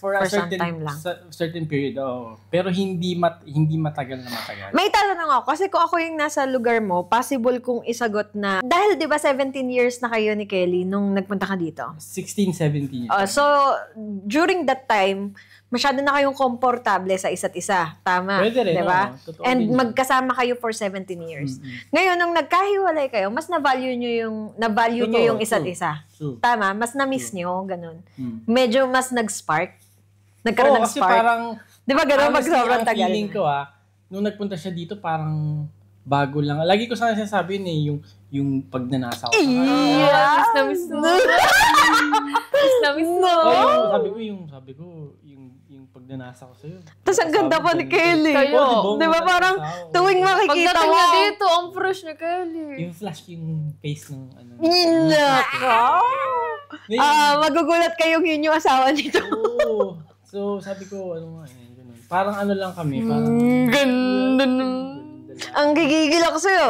for, for a certain, time lang. certain period, oh. Pero hindi mat, hindi matagal na matagal. May tatanong ako, kasi kung ako yung nasa lugar mo, possible kong isagot na, dahil di ba 17 years na kayo ni Kelly nung nagpunta ka dito? 16, 17 years. Oh, so, during that time, masyado na kayong komportable sa isa't isa. Tama. Pwede rin. Diba? No, And din. magkasama kayo for 17 years. Mm-hmm. Ngayon, nung nagkahiwalay kayo, mas na-value nyo yung, na-value totoo, nyo yung isa't true. isa. True. Tama? Mas na-miss true. nyo, ganun. Mm. Medyo mas nag-spark. Nagkaroon Oo, ng spark. Kasi parang, Di ba ganun pag sobrang tagal? feeling ko ah, nung nagpunta siya dito, parang bago lang. Lagi ko sana sinasabi ni eh, yung yung pagnanasa ko. Yeah! Miss na miss no! miss na miss no! sabi ko, yung, sabi ko, Dinasa ko sa'yo. Tapos ang ganda pa ni Kelly. Kayo. Oh, di ba diba, parang tuwing makikita mo. Pagdating niya dito, ang fresh ni Kelly. Yung flash yung face ng ano. Naka! Ah, ah, magugulat kayong yun yung asawa nito. Oo. So, sabi ko, ano nga, yun, eh, ganun. Parang ano lang kami, mm, parang... Ganda Ang gigigil ako sa'yo.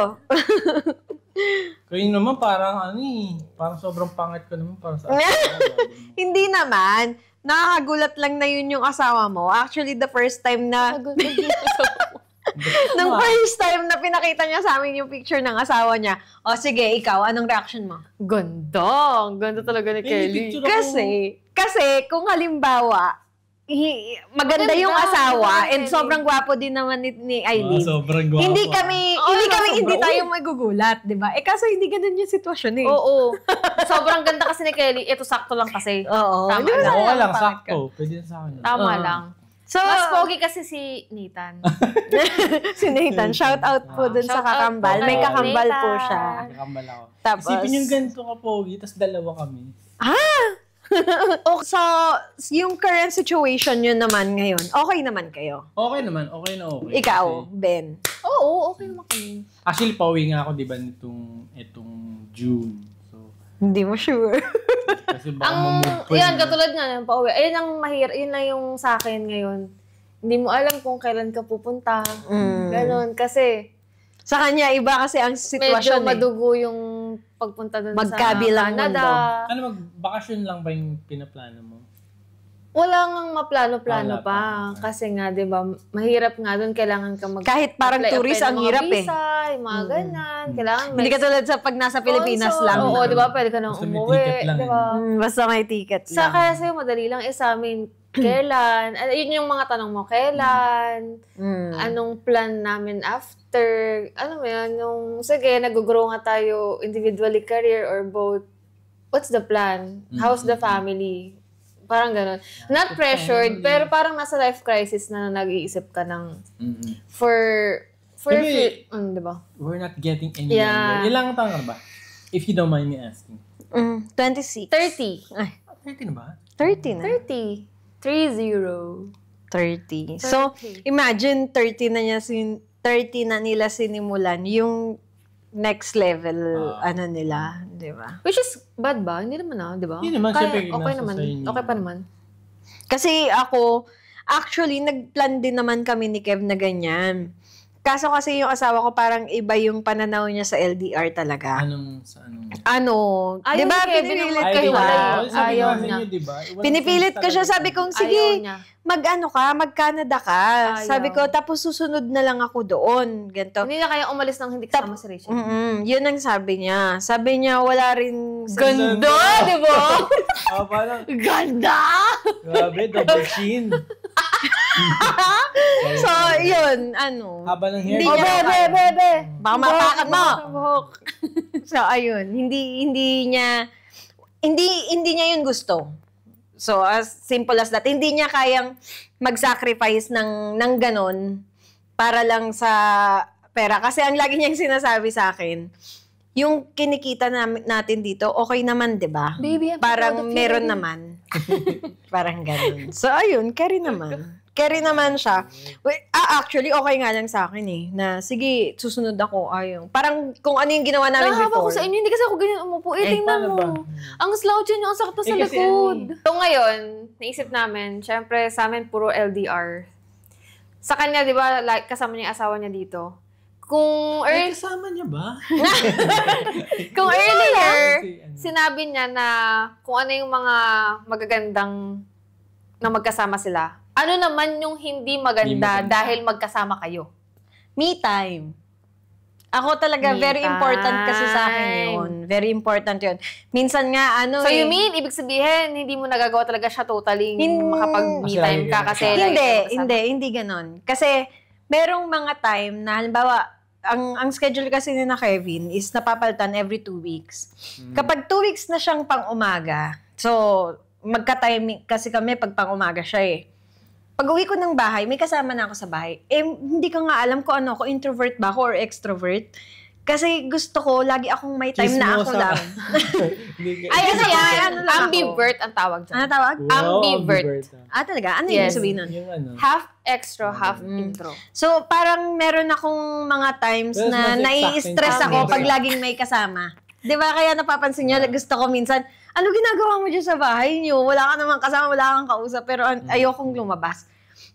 Kayo naman parang ano eh, parang sobrang pangit ko naman para sa akin. Hindi naman nakakagulat lang na yun yung asawa mo. Actually, the first time na... Nung first time na pinakita niya sa amin yung picture ng asawa niya, o oh, sige, ikaw, anong reaction mo? Ganda! Ang ganda talaga ni eh, Kelly. Kasi, kasi kung halimbawa, He, maganda yung asawa and sobrang gwapo din naman ni, ni Aileen. Ah, oh, sobrang gwapo. Hindi kami oh, hindi no, kami hindi tayo magugulat, 'di ba? Eh kaso hindi ganun yung sitwasyon eh. Oo. oo. sobrang ganda kasi ni Kelly. Ito sakto lang kasi. Oo. Tama lang. Oo lang, sakto. Pwede sa akin. Tama uh. lang. So, Mas pogi kasi si Nathan. si Nathan. Shout out po ah, dun shout sa kakambal. May kakambal Nathan. po siya. Kakambal ako. Tapos, Isipin yung ganito ka pogi, tapos dalawa kami. Ah! o, so, yung current situation nyo naman ngayon, okay naman kayo? Okay naman, okay na okay. Ikaw, kasi, Ben? Oo, oh, okay naman kami. Actually, pauwi nga ako, di ba, nitong itong June. So, Hindi mo sure. kasi baka ang, Yan, katulad nga ng pauwi. Ayun ang mahir, yun na yung sa akin ngayon. Hindi mo alam kung kailan ka pupunta. Mm. Ganon, kasi... Sa kanya, iba kasi ang sitwasyon. Medyo eh. madugo eh. yung pagpunta doon sa Magkabilang Canada. mundo. Ano mag-vacation lang ba yung pinaplano mo? Wala ngang maplano-plano pa. pa. Kasi nga, di ba, mahirap nga doon. Kailangan ka mag- Kahit parang tourist, ang mga hirap eh. visa, Yung mga mm. ganan. Kailangan Hindi may ka tulad sa pag nasa Pilipinas sponsor. lang. Oo, di ba? Pwede ka nang Basta may umuwi. ticket lang, Di ba? Mm, Basta may ticket lang. Sa kasi madali lang eh sa amin, kailan, ah, yun yung mga tanong mo, kailan, mm. anong plan namin after, ano mo yan, nung, sige, nag-grow nga tayo individually, career or both, what's the plan? How's the family? Parang ganun. Not pressured, pero parang nasa life crisis na nag-iisip ka ng, for, for, Maybe, few, um, mm, diba? We're not getting any yeah. younger. Ilang taon ba? If you don't mind me asking. Mm, 26. 30. Ay. 30 na ba? 30 na. 30. 30. So, imagine 30 na niya sin 30 na nila sinimulan yung next level uh, ano nila, 'di ba? Which is bad ba? Hindi naman ah, 'di ba? Hindi naman, Kaya, okay naman. Okay pa naman. Kasi ako actually nagplan din naman kami ni Kev na ganyan. Kaso kasi yung asawa ko parang iba yung pananaw niya sa LDR talaga. Anong sa anong? Ano? 'Di ba ni Kevin pinipilit ko yun. Ayaw, niya. 'di ba? pinipilit ko siya. Sabi kong, sige, mag-ano ka, mag-Canada ka. Ayaw. Sabi ko, tapos susunod na lang ako doon. Ganto. Hindi na kaya umalis nang hindi kasama si Rachel. Mm -hmm. Yun ang sabi niya. Sabi niya, wala rin... Ganda, di ba? Ah, Ganda! Grabe, double chin so, yun, ano. Haba ng hair. Hindi Oh, niya, bebe, bebe. baka mapakat mo. so, ayun. Hindi, hindi niya, hindi, hindi niya yun gusto. So, as simple as that. Hindi niya kayang mag-sacrifice ng, ng ganon para lang sa pera. Kasi ang lagi niyang sinasabi sa akin, yung kinikita nam- natin dito, okay naman, di ba? Baby, I'm Parang meron naman. Parang ganun. So, ayun, carry naman carry naman siya. Mm. Well, ah, actually, okay nga lang sa akin eh. Na, sige, susunod ako. Ayun. Parang kung ano yung ginawa namin Nahaba before. ko sa inyo. Hindi kasi ako ganyan umupo. Eh, eh tingnan mo. Ba? Ang slouch yun, ang sakto sa eh, likod. Ano. So ngayon, naisip namin, syempre sa amin, puro LDR. Sa kanya, di ba, like, kasama niya yung asawa niya dito. Kung er- Ay, kasama niya ba? kung earlier, ano. sinabi niya na kung ano yung mga magagandang na magkasama sila ano naman yung hindi maganda, hindi maganda. dahil magkasama kayo? Me time. Ako talaga, Me very time. important kasi sa akin yun. Very important yun. Minsan nga, ano So eh, you mean, ibig sabihin, hindi mo nagagawa talaga siya totally hin- makapag-me time ka kasi... Hindi, hindi, hindi ganon. Kasi merong mga time na, halimbawa, ang ang schedule kasi ni na Kevin is napapalitan every two weeks. Mm. Kapag two weeks na siyang pang-umaga, so magka-timing kasi kami pag pang-umaga siya eh. Pag uwi ko ng bahay, may kasama na ako sa bahay. Eh, hindi ka nga alam ko ano ako, introvert ba ako or extrovert. Kasi gusto ko, lagi akong may time na ako Chismosa. lang. Ay, ano yan? Ano lang ako? Ambivert ang tawag dyan. Ano tawag? Ambivert. ah. Ah, talaga? Ano yung Yes. sabihin nun? Yung ano. Half extro, half ano? intro. So, parang meron akong mga times Well, na nai-stress ako pag laging may kasama. Di ba? Kaya napapansin nyo, gusto ko minsan, ano ginagawa mo dyan sa bahay niyo? Wala ka naman kasama, wala kang kausap, pero an- hmm. ayokong lumabas.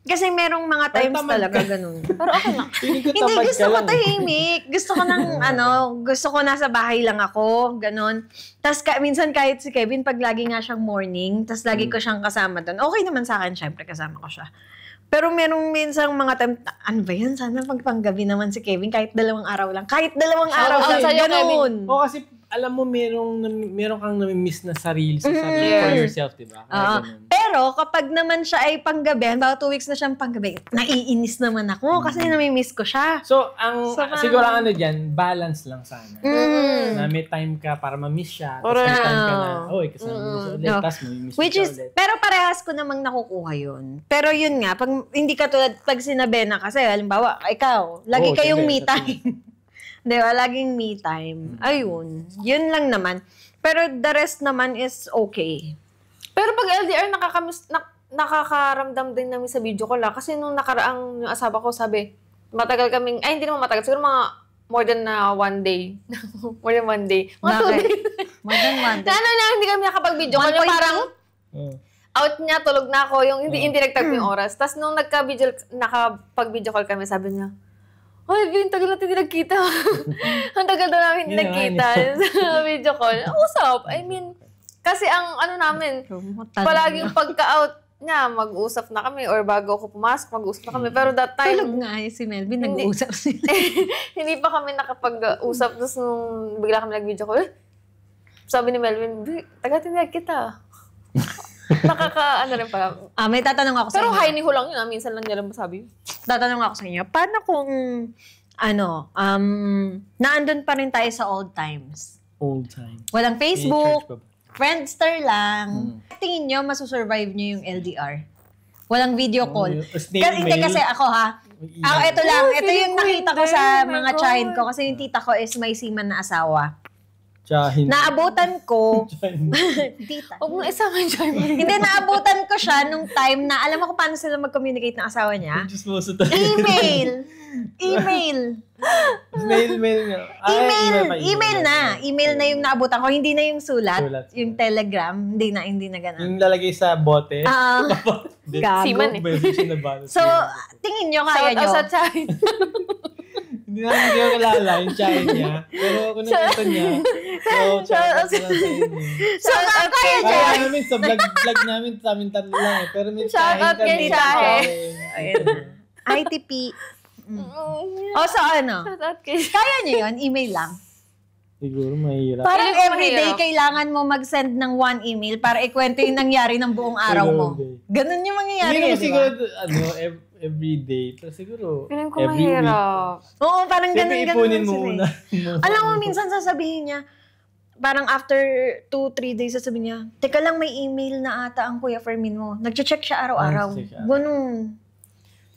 Kasi merong mga times talaga ka. ganun. Pero okay lang. Hindi, gusto ko tahimik. Gusto ko ng, ano, gusto ko nasa bahay lang ako. Ganun. Tapos ka, minsan kahit si Kevin, pag lagi nga siyang morning, tapos lagi hmm. ko siyang kasama doon. Okay naman sa akin, syempre kasama ko siya. Pero merong minsan mga time, ano ba yan? Sana pagpanggabi naman si Kevin, kahit dalawang araw lang. Kahit dalawang araw lang, sa'yo, ganun. Kevin. O kasi alam mo merong merong kang nami-miss na sarili sa sarili mm. for yourself, 'di ba? Uh, pero kapag naman siya ay panggabi, about two weeks na siyang panggabi, naiinis naman ako mm. kasi nami-miss ko siya. So, ang so, siguro ano diyan, balance lang sana. Mm. Na may time ka para ma-miss siya, tapos may time ka na, oh, kasi mm. mo ulit, no. tapos may miss Which is, ulit. Pero parehas ko namang nakukuha 'yun. Pero 'yun nga, pag hindi ka tulad pag sinabena kasi halimbawa, ikaw, lagi oh, kayong me time. Di ba? Laging me time. Ayun. Yun lang naman. Pero the rest naman is okay. Pero pag LDR, nakakamis, nak, nakakaramdam din namin sa video ko la. Kasi nung nakaraang yung asawa ko, sabi, matagal kaming, ay hindi naman matagal, siguro mga more than na uh, one day. more than one day. Mga two days. more than one day. Na, ano na, hindi kami nakapag-video call. Yung parang, mm. out niya, tulog na ako. Yung hindi, mm. hindi nagtag yung mm. oras. Tapos nung nagka-video, nakapag-video call kami, sabi niya, ay, Ben, tagal natin hindi nagkita. ang tagal na namin hindi nagkita. video call. Usap. I mean, kasi ang ano namin, palaging pagka-out niya, mag-usap na kami or bago ako pumasok, mag-usap na kami. Pero that time... Tulog nga eh, si Melvin, nag-uusap sila. hindi pa kami nakapag-usap. Tapos nung bigla kami nag-video call, sabi ni Melvin, taga tinag kita. Nakaka, ano rin pala. Ah, may tatanong ako sa Pero inyo. high ni lang yun. Ah. Minsan lang nila masabi. Tatanong ako sa inyo. Paano kung, ano, um, naandun pa rin tayo sa old times? Old times. Walang Facebook, Friendster lang. Hmm. Tingin nyo, masusurvive nyo yung LDR? Walang video oh, call. Oh, kasi, hindi kasi ako ha. Ako, ito ah, lang. Ito oh, yung nakita ko sa oh mga child ko. Kasi yung tita ko is may seaman na asawa. Chahin. Naabutan ko. Dita. Huwag mong isama Chahin. Hindi, naabutan ko siya nung time na alam mo paano sila mag-communicate ng asawa niya. Just Email. Email. mail, mail nga. Ay, ah, email. Email, email na. Email na yung naabutan ko. Hindi na yung sulat. sulat. Yung telegram. Hindi na, hindi na ganun. Yung lalagay sa bote. Uh, Gago. Siman eh. So, tingin nyo kaya nyo. sa Chahin. Hindi namin hindi ako kilala yung tsaya niya. Pero ako nakita niya. So, tsaya so, so, sa inyo. So, shout kaya Jai. Kaya namin sa vlog, vlog namin, sa amin tatlo lang eh. Pero may tsaya kami. Shout kay ITP. Mm. Oh, so ano? Kaya niyo yun? Email lang. Siguro mahirap. Parang Siguro everyday mahirap. kailangan mo mag-send ng one email para ikwento yung nangyari ng buong araw mo. Ganun yung mangyayari. Hindi eh, siguro, ano, every day. Pero siguro, Piling ko every mahirap. week. Oo, parang ganun, ganun. ipunin mo muna. Eh. Alam mo, minsan sasabihin niya, parang after 2-3 days, sasabihin niya, teka lang, may email na ata ang Kuya Fermin mo. Nagche-check siya araw-araw. Ganun.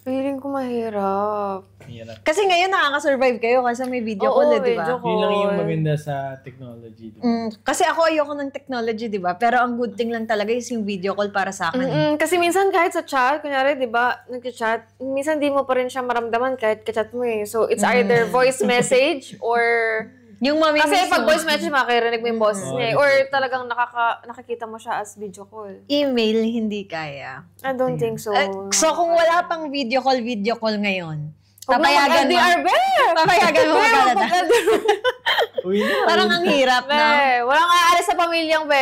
Feeling ko mahirap. Mahirap. Kasi ngayon nakaka-survive kayo kasi may video call, eh, di ba? video Yun lang yung maganda sa technology. Diba? Mm, kasi ako ayoko ng technology, di ba? Pero ang good thing lang talaga is yung video call para sa akin. Mm-mm, kasi minsan kahit sa chat, kunyari, di ba, nag-chat, minsan di mo pa rin siya maramdaman kahit ka-chat mo eh. So, it's mm. either voice message or yung mami Kasi mismo. pag voice message, makirinig mo yung boses niya. Or talagang nakaka, nakikita mo siya as video call. Email, hindi kaya. I don't think so. Eh, so, kung wala pang video call, video call ngayon, Tapayagan na mo. mag-LDR, be! Papayagan mo Be, Uy, Parang ang hirap na. Be, na. walang aalis sa pamilyang, be.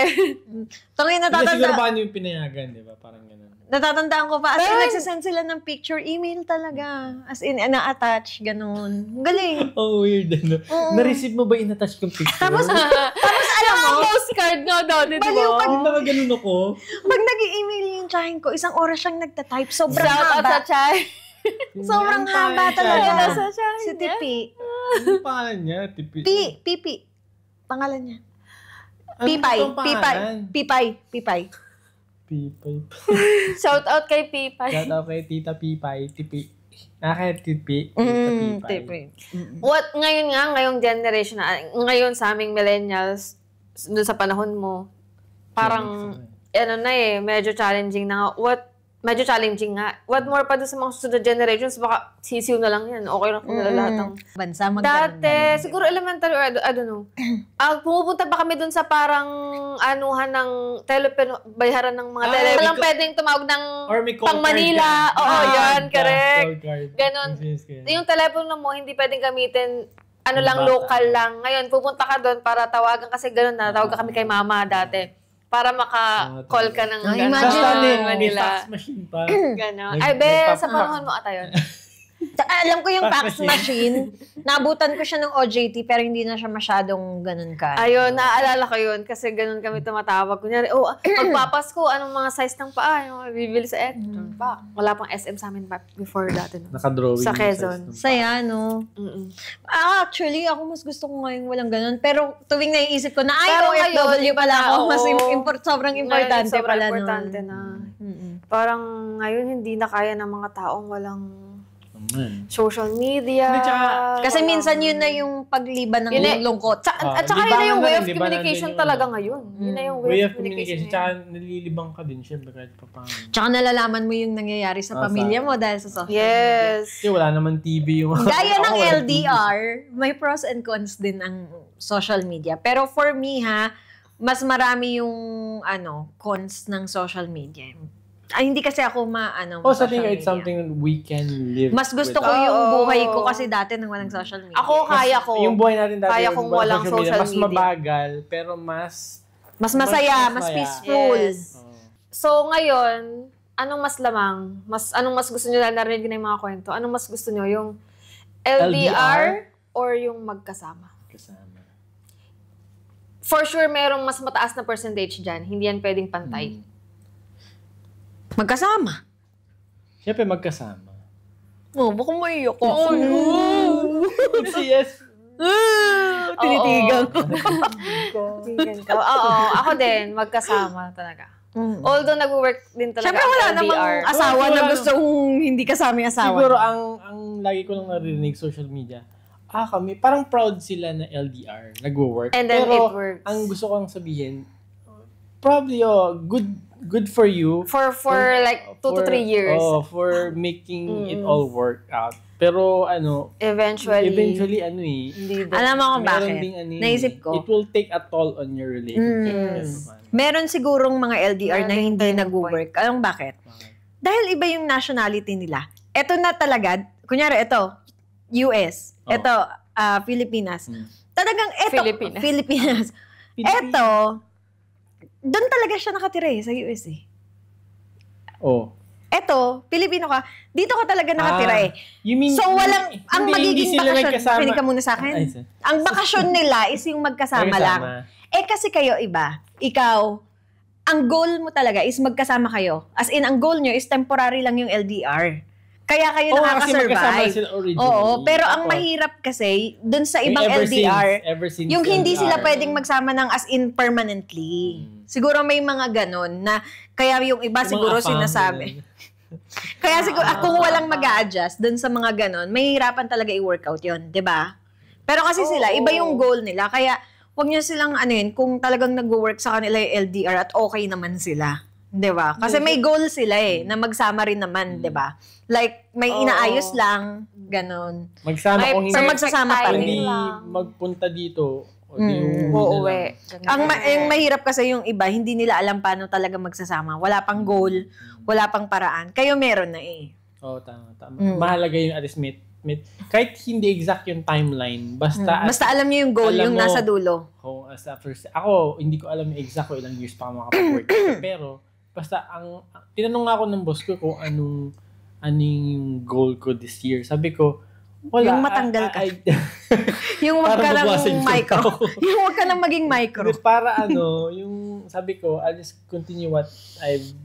Tangin na Hindi, siguro tatanda. yung pinayagan, di ba? Natatandaan ko pa. As in, nagsasend sila ng picture, email talaga. As in, na-attach, ganun. Galing. oh, weird. Ano? Oo. Na-receive mo ba in-attach kong picture? Tapos, tapos alam mo, postcard no, no, di ba? Baliw pag, Hindi naman ganun ako. Pag nag-email yung chahin ko, isang oras siyang nagta-type. Sobrang Shout haba. sa chahin. Sobrang haba talaga. Nasa niya? Si Tipi. Ano pangalan niya? Tipi. Pi, Pipi. Pangalan niya. Pipay, Pipay, Pipay, Pipay. Pipay. Shout out kay Pipay. Shout out kay Tita Pipay. Tipi. Nakakitipi. Ah, Tita mm, Pipay. Tipi. Mm. What ngayon nga, ngayong generation ngayon sa aming millennials, doon sa panahon mo, parang, ano na eh, medyo challenging na nga. What medyo challenging nga. What more pa doon sa mga susunod generations, baka sisiw na lang yan. Okay lang kung mm. lahat ng... Bansa magkaroon Dati, na siguro elementary, or I don't know. uh, pumupunta pa kami doon sa parang anuhan ng telepen, bayaran ng mga ah, tele. Walang pwedeng tumawag ng pang Manila. Oo, oh, ah, yan, correct. Ganon. Yung telepono mo, hindi pwedeng gamitin ano lang, local lang. Ngayon, pupunta ka doon para tawagan kasi ganun na, tawag kami kay mama dati para maka-call ah, ka ng Ay, gano'n. Sa Manila. machine pa. Ganun. Ay, be, sa panahon mo ata yun. Alam ko yung fax machine. Nabutan ko siya ng OJT pero hindi na siya masyadong ganun ka. Ayun, naaalala ko yun kasi ganun kami tumatawag. Kunyari, oh, ko, anong mga size ng paa? Yung bibili sa Ed. Mm. Pa. Wala pang SM sa amin before that. No? Nakadrawing. Sa Quezon. Saya, no? Mm-mm. Ah, actually, ako mas gusto ko ngayon walang ganun. Pero tuwing naiisip ko na, ay, pero OFW pala ako. Oh, mas import, sobrang importante ngayon, sobrang pala importante nun. na. Mm-mm. Parang ngayon, hindi na kaya ng mga taong walang Mm. Social media. Kasi minsan yun na yung pagliban ng yun lungkot. Sa, at ah, saka yun na yung way of communication din yun, talaga ano? ngayon. Yun na yung mm. way of communication. ngayon. Tsaka nalilibang ka din, syempre, kahit pa paano. Tsaka nalalaman mo yung nangyayari sa Ah, pamilya mo dahil sa social Yes. Kasi wala naman TV yung... Gaya ng eh. LDR, may pros and cons din ang social media. Pero for me ha, mas marami yung ano, cons ng social media. Ay, hindi kasi ako maano. Oh, sa so it's something we can live Mas gusto without. ko yung buhay ko kasi dati nang walang social media. Ako, kaya ko. Yung buhay natin dati, kaya kong walang social media. Mas mabagal, pero mas... Mas masaya, mas, mas, mas peaceful. Yes. So, ngayon, anong mas lamang? Mas Anong mas gusto nyo? Narinig na yung mga kwento. Anong mas gusto nyo? Yung LDR, LDR? or yung magkasama? Magkasama. For sure, merong mas mataas na percentage dyan. Hindi yan pwedeng pantay. Hmm Magkasama. Siyempre magkasama. Oo, oh, baka maiyak ako. Ah, oo. Oh, yes. Tinitigan ko. Tinitigan ko. Oo, ako din. Magkasama talaga. Mm. Although nag-work din talaga Siyempre wala namang asawa oh, na gusto kong hindi kasama yung asawa. Siguro ang ang lagi ko nang narinig social media, ah kami, parang proud sila na LDR, nag-work. And then Pero, it works. ang gusto kong sabihin, probably oh, good good for you for for, oh, for like 2 to 3 years oh for making mm. it all mm. work out pero ano eventually eventually ano eh alam mo bakit ding, ano, eh, naisip ko it will take a toll on your relationship mm. meron sigurong mga LDR meron na hindi nag-work alam bakit okay. dahil iba yung nationality nila eto na talaga kunyari eto US oh. eto uh, ah, Pilipinas mm. talagang eto Filipinas Filipinas, Pilipinas. eto doon talaga siya nakatira eh, sa US eh. Oh. Eto, Pilipino ka, dito ka talaga nakatira ah, eh. You mean, so walang, hindi, ang magiging hindi bakasyon, nagkasama. pwede ka muna sa akin. Ay, ang bakasyon nila is yung magkasama lang. Eh kasi kayo iba, ikaw, ang goal mo talaga is magkasama kayo. As in, ang goal nyo is temporary lang yung LDR. Kaya kayo oh, nakaka-survive. Sila Oo, pero ang mahirap kasi dun sa ibang ever LDR, since, ever since yung hindi LDR. sila pwedeng magsama ng as in permanently. Hmm. Siguro may mga ganun na kaya yung iba yung siguro sinasabi. kaya siguro ah, kung walang mag-a-adjust dun sa mga ganun, mahirapan talaga i-workout 'yon, 'di ba? Pero kasi oh, sila, iba yung goal nila kaya wag niyo silang ano yun, kung talagang nagwo-work sa kanila yung LDR at okay naman sila. 'di ba? Kasi may goal sila eh mm. na magsama rin naman, 'di ba? Mm. Like may Oo. inaayos lang, ganun. Magsama May kung hindi, magsasama pa kung hindi magpunta dito, o di mm. uuwi Ang, ma- ang mahirap kasi yung iba, hindi nila alam paano talaga magsasama. Wala pang goal, wala pang paraan. Kayo meron na eh. Oo, tama, tama. Mm. Mahalaga yung at kahit hindi exact yung timeline, basta, at- Basta alam niyo yung goal, yung mo- nasa dulo. ako, as a first, ako, hindi ko alam yung exact ko ilang years pa ako makapag-work. pero, Basta ang, tinanong nga ako ng boss ko kung anong, aning goal ko this year. Sabi ko, wala. Yung matanggal ka. I, I, yung wag ka lang micro. yung wag ka lang maging micro. para ano, yung sabi ko, I'll just continue what I've,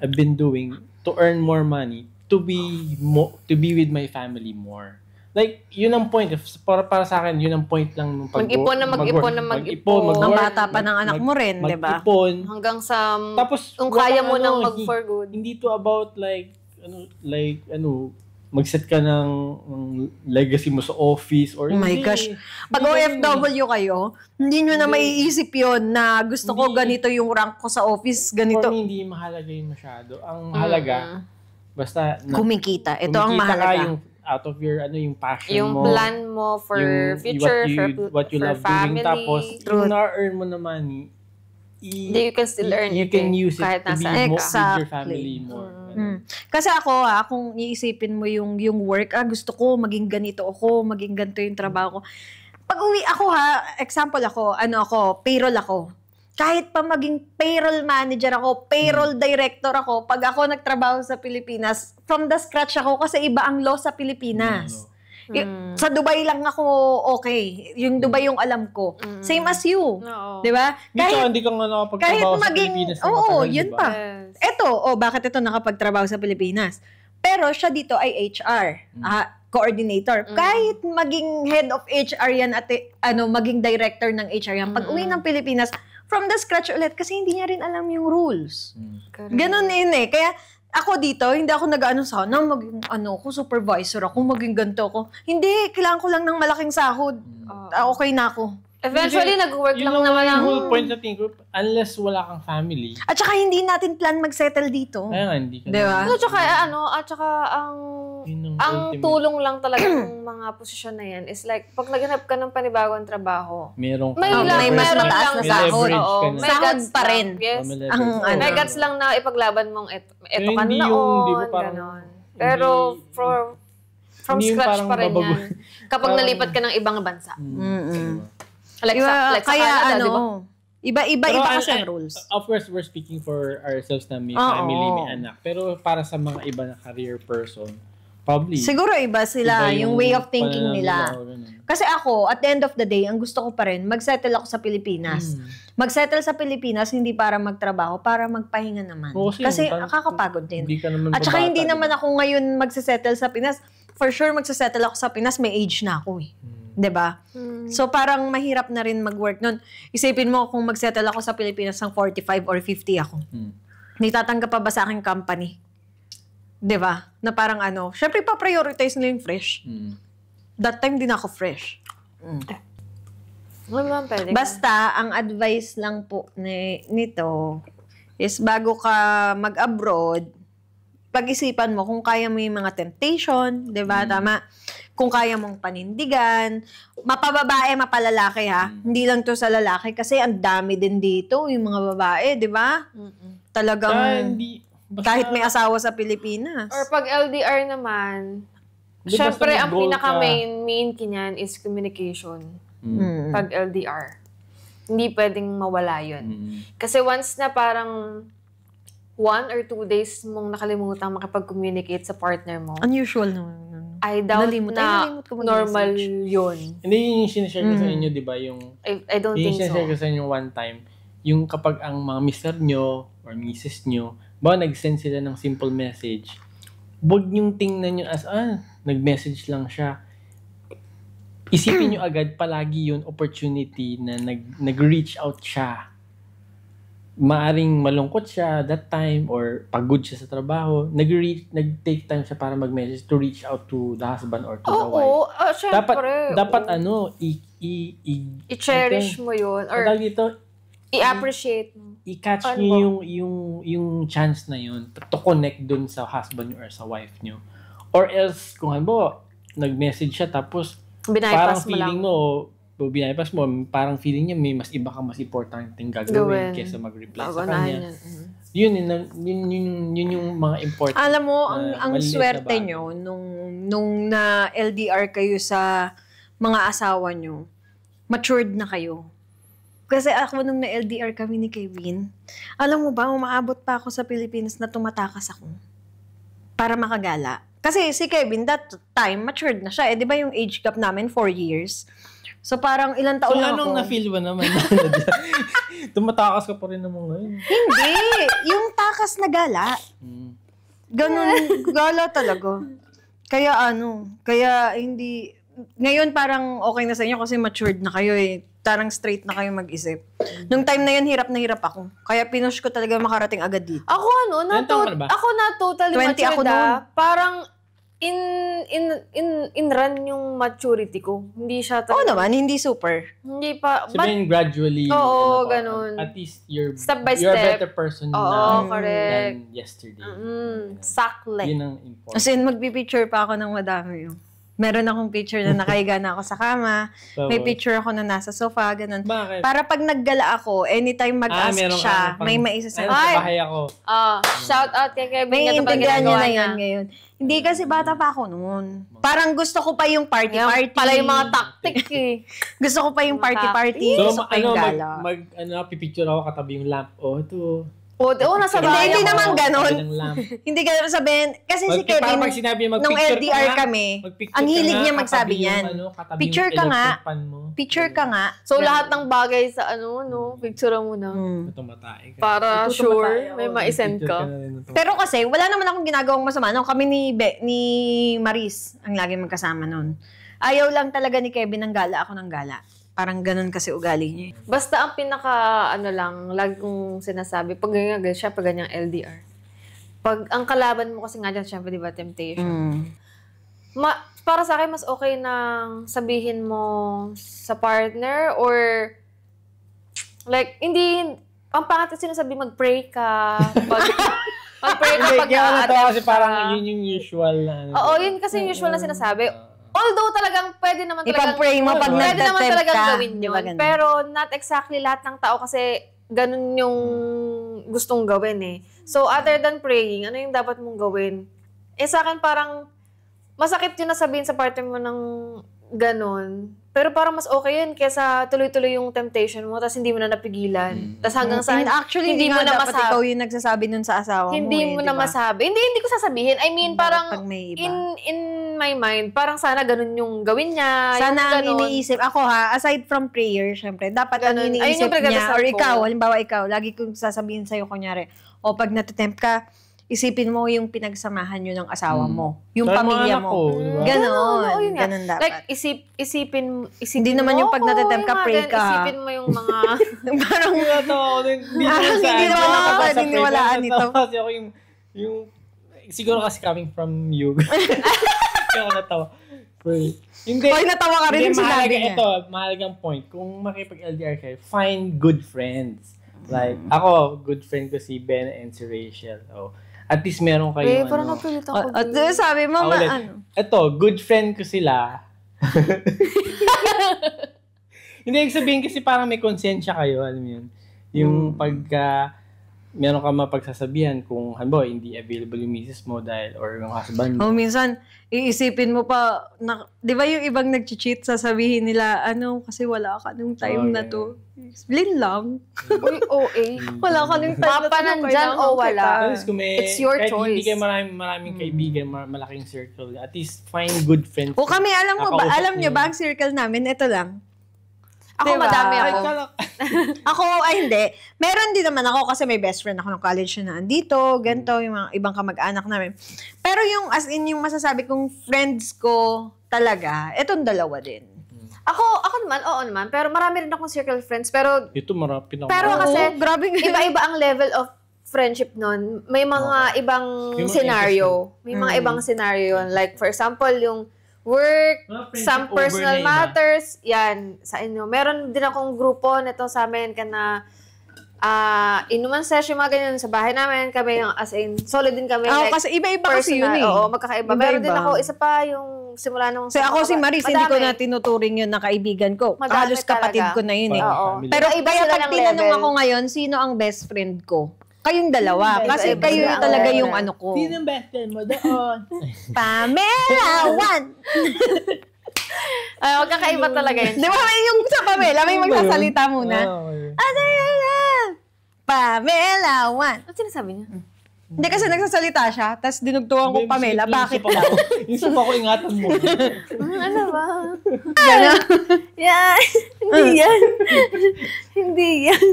I've been doing to earn more money, to be mo, to be with my family more. Like, yun ang point. If, para, para sa akin, yun ang point lang ng pag Mag-ipon na mag-ipon na mag-ipon. mag Ang bata pa ng anak mo rin, di ba? Mag-ipon. Hanggang sa, um, Tapos, kung kaya mo ano, nang mag-for good. Hindi to about like, ano, like, ano, mag-set ka ng, ng legacy mo sa office or... Oh my hindi. gosh. Pag hindi, OFW kayo, hindi nyo na maiisip yon na gusto hindi. ko ganito yung rank ko sa office, ganito. For me, hindi mahalaga yung masyado. Ang mahalaga, mm basta... Na, kumikita. Ito kumikita ang mahalaga. Ka out of your ano yung passion yung mo. Yung plan mo for yung, future, what you, for, what you for love family. Doing. Tapos, yung na-earn mo na money, i- you can still earn you can eh, use it kahit to be exactly. more your family more. Mm. mm. Kasi ako ah, kung iisipin mo yung yung work, ah, gusto ko maging ganito ako, maging ganito yung trabaho ko. Pag uwi ako ha, example ako, ano ako, payroll ako kahit pa maging payroll manager ako, payroll hmm. director ako, pag ako nagtrabaho sa Pilipinas, from the scratch ako kasi iba ang law sa Pilipinas. Mm. Sa Dubai lang ako okay. Yung Dubai hmm. yung alam ko. Mm. Same as you. 'Di ba? Kahit hindi ka nga nakapagtrabaho sa Pilipinas. Oo, oh, yun diba? pa. Yes. Ito, oh, bakit ito nakapagtrabaho sa Pilipinas? Pero siya dito ay HR. Mm. Ah, coordinator. Mm. Kahit maging head of HR yan at eh, ano, maging director ng HR yan. Pag uwi ng Pilipinas, from the scratch ulit kasi hindi niya rin alam yung rules. Mm. Ganun din eh. Kaya ako dito, hindi ako nag-ano sana, maging ano ko, supervisor ako, maging ganito ako. Hindi, kailangan ko lang ng malaking sahod. Uh, okay na ako. Eventually, nag-work lang naman ang... whole point sa teen group, unless wala kang family. At saka hindi natin plan mag-settle dito. Kaya nga, hindi ka. Di ba? At saka, eh, ano, at saka ang... Ang, ang tulong lang talaga ng mga posisyon na yan is like, pag naghanap ka ng panibagong trabaho, meron ka. May, oh, lang, may mas mataas na sahod. Oo, may sahod pa rin. Yes. Ang, ano. May guts lang na ipaglaban mong eto, eto ka na noon. Ganon. Pero from, from scratch pa rin yan. Kapag nalipat ka ng ibang bansa. Mm-hmm. Flex, iba, flex ah, kaya Canada, ano, diba? Iba-iba kasi ang rules. Of course, we're speaking for ourselves na may oh family, may anak. Pero para sa mga iba na career person, probably. Siguro iba sila, iba yung, yung way of thinking nila. nila Kasi ako, at the end of the day, ang gusto ko pa rin, magsettle ako sa Pilipinas. Mm. Magsettle sa Pilipinas, hindi para magtrabaho, para magpahinga naman. Oo, kasi kasi kakapagod din. Hindi ka naman at saka hindi naman ako ngayon mag-settle sa Pinas. For sure, mag-settle ako sa Pinas, may age na ako eh. Mm. 'di ba? Mm. So parang mahirap na rin mag-work noon. Isipin mo kung magsettle ako sa Pilipinas ng 45 or 50 ako. Mm. Nitatanggap pa ba sa akin company? 'Di ba? Na parang ano, syempre pa-prioritize nila yung fresh. Mm. That time din ako fresh. Mm. Naman Basta ang advice lang po ni nito is bago ka mag-abroad, pag-isipan mo kung kaya mo yung mga temptation, 'di ba? Mm. Tama kung kaya mong panindigan, mapababae, mapalalaki ha. Mm. Hindi lang to sa lalaki kasi ang dami din dito yung mga babae, di ba? Mm-mm. Talagang ah, hindi, basta, kahit may asawa sa Pilipinas. Or pag LDR naman, syempre ang pinaka-main main kinyan is communication. Mm. mm. Pag LDR. Hindi pwedeng mawala yun. Mm. Kasi once na parang one or two days mong nakalimutan makipag-communicate sa partner mo. Unusual naman. No? I doubt nalimut, na ay, ko normal message. yun. Hindi yun yung sinishare ko mm. sa inyo, di ba? Yung, I, I don't yung think so. Yung ko sa inyo one time, yung kapag ang mga mister nyo or misis nyo, ba nag-send sila ng simple message, huwag nyong tingnan nyo as, ah, nag-message lang siya. Isipin nyo agad, palagi yun opportunity na nag, nag-reach out siya maaring malungkot siya that time or pagod siya sa trabaho, nag-reach, nag-take time siya para mag-message to reach out to the husband or to oh, the wife. Oo, oh, oh, Dapat, dapat oh. ano, i, i, i, i-cherish mo yun. Or, or dito, i-appreciate mo. I-catch ano niyo yung, yung, yung chance na yun to, connect dun sa husband niyo or sa wife niyo. Or else, kung ano, nag-message siya tapos Binipass parang feeling mo, mo pag binapas mo, parang feeling niya may mas iba kang mas importante yung gagawin kaysa mag-reply sa kanya. Paganahan. Mm. Mm-hmm. Yun, yun, yun, yun, yun yung mga important. Alam mo, ang, ang swerte bagay. nyo, nung, nung na LDR kayo sa mga asawa nyo, matured na kayo. Kasi ako nung na LDR kami ni Kevin, alam mo ba, umaabot pa ako sa Philippines na tumatakas ako para makagala. Kasi si Kevin, that time, matured na siya. Eh, di ba yung age gap namin, 4 years? So parang ilang taon so, na ako. So anong na-feel mo naman? Tumatakas ka pa rin naman ngayon. Hindi. Yung takas na gala. Hmm. Ganun. Gala talaga. Kaya ano, kaya hindi, ngayon parang okay na sa inyo kasi matured na kayo eh. Tarang straight na kayo mag-isip. Nung time na yun, hirap na hirap ako. Kaya pinush ko talaga makarating agad dito. Ako ano, na ako na totally 20 matured ako ah. Parang in in in in run yung maturity ko. Hindi siya talaga. Oh naman, hindi super. Hindi pa. Sabihin gradually. Oo, ano ganun. At least you're step by you're step. a better person oo, now correct. than yesterday. Mm-hmm. Sakle. Yun ang important. As in, magpipicture pa ako ng madami yung Meron akong picture na nakahiga na ako sa kama. Tama. May picture ako na nasa sofa, ganun. Bakit? Para pag naggala ako, anytime mag-ask ah, siya, ano pang, may maisa sa bahay ako. Oh, shout out kay Kevin. May intindihan niya na yan ngayon. Hindi kasi bata pa ako noon. Parang gusto ko pa yung party-party. Yeah, pala yung mga tactic eh. gusto ko pa yung party-party. So, gusto ano, pa yung gala. Mag, mag, ano, pipicture ako katabi yung lamp. Oh, ito. Put, oh, nasa bahay Hindi, hindi naman ganun. hindi ganun sabihin. Kasi si Kevin, pag sinabi niya, nung LDR ka kami, ang hilig niya magsabi yan. Ano, picture ka nga. Picture ka nga. So, lahat ng bagay sa ano, no, picture mo na. Hmm. Tumatay Para sure, may ma-send ka. Pero kasi, wala naman akong ginagawang masama. No, kami ni, Be, ni Maris ang lagi magkasama noon. Ayaw lang talaga ni Kevin ng gala ako ng gala. Parang ganun kasi ugali niya. Basta ang pinaka, ano lang, lagi kong sinasabi, pag ganyan, ganyan siya, pag ganyang LDR. Pag, ang kalaban mo kasi nga dyan, syempre, di ba, temptation. Mm. Ma, para sa akin, mas okay nang sabihin mo sa partner or, like, hindi, ang pangat kasi sinasabi, mag-pray ka. Pag, mag-pray ka, pag Hindi, kaya ano kasi parang yun yung usual na. Ano, Oo, yun kasi usual na mm. sinasabi Although talagang pwede naman talagang... Ipag-pray mo pag Pwede naman talagang ka. gawin yun. pero not exactly lahat ng tao kasi ganun yung gustong gawin eh. So other than praying, ano yung dapat mong gawin? Eh sa akin parang masakit yun na sabihin sa partner mo ng ganun. Pero parang mas okay yun kesa tuloy-tuloy yung temptation mo tapos hindi mo na napigilan. Mm. Tapos hanggang mm. sa And actually, hindi, hindi mo na dapat masabi. ikaw yung nagsasabi nun sa asawa hindi mo Hindi eh, mo diba? na masabi. Hindi, hindi ko sasabihin. I mean, parang in in my mind, parang sana ganun yung gawin niya. Sana ang iniisip. Ako ha, aside from prayer, syempre, dapat ganun. ang iniisip Ayun niya. Or ikaw, halimbawa ikaw, lagi kong sasabihin sa'yo, kunyari, o pag natatempt ka, isipin mo yung pinagsamahan nyo ng asawa hmm. mo. Yung Tayo pamilya mo. Ko, diba? Ganon. Oo, dapat. Like, isip, isipin, isipin Hindi mo, naman yung pag natatem ka, pray ka. Isipin mo yung mga... parang... Parang hindi naman ako ano, pwede nito. Kasi ako yung... yung siguro kasi coming from you. Kaya ako natawa. Pray. Hindi, Pag natawa ka rin yung sinabi niya. Ito, mahalagang point. Kung makipag-LDR kayo, find good friends. Like, hmm. ako, good friend ko si Ben and si Rachel. Oh, at least meron kayo. Eh, parang ano, napilit ako. At, at sabi mo, ah, ma, ano? Ito, good friend ko sila. Hindi, ibig sabihin kasi parang may konsensya kayo, alam mo yun. Yung hmm. pagka, meron ka mapagsasabihan kung halimbawa hindi available yung misis mo dahil or yung husband mo. Oh, minsan iisipin mo pa, na, di ba yung ibang nag-cheat, sasabihin nila, ano, kasi wala ka nung ah, time oh, na to. Explain lang. Uy, OA. wala ka nung time Papa na to. nandyan o wala. Tapos It's your kahit choice. hindi kayo maraming, maraming mm. kaibigan, mm. malaking circle, at least find good friends. O kami, alam mo ba, alam nyo ba ang circle namin, ito lang ako diba? madami ako. ako, ay hindi. Meron din naman ako kasi may best friend ako ng college na andito, ganito, hmm. yung mga ibang kamag-anak namin. Pero yung as in yung masasabi kong friends ko talaga, itong dalawa din. Hmm. Ako, ako naman, oo naman. Pero marami rin akong circle friends. Pero, Ito marami pinaka- Pero oo, kasi, grabe iba-iba ang level of friendship nun. May mga ibang Yung mga scenario. May mga hmm. ibang scenario. Like, for example, yung work, oh, some personal ah. matters, na. yan, sa inyo. Meron din akong grupo nito sa amin ka na uh, inuman session, mga ganyan, sa bahay namin, kami yung, as in, solid din kami. Oh, like, kasi iba-iba kasi yun eh. Oo, magkakaiba. Iba-iba. Meron din ako, isa pa yung simula nung... So, ako si Maris, madami. hindi ko na tinuturing yun na kaibigan ko. Madami Halos talaga. kapatid ko na yun eh. Oo. Pero iba pag tinanong level. ako ngayon, sino ang best friend ko? Kayong dalawa. Kasi kayo yung talaga yung ano ko. Sino yung best friend mo doon? Pamela! One! Ay, uh, kakaiba talaga yun. Di ba may yung sa Pamela, may magsasalita muna. Ah, ano yun? Pamela, one. Ano sinasabi niya? Hindi kasi nagsasalita siya, tapos dinugtuan ko Pamela, bakit daw? Yung ko, ingatan mo. Ah, ano ba? Gano'n? Yan. Hindi yan. Hindi yan.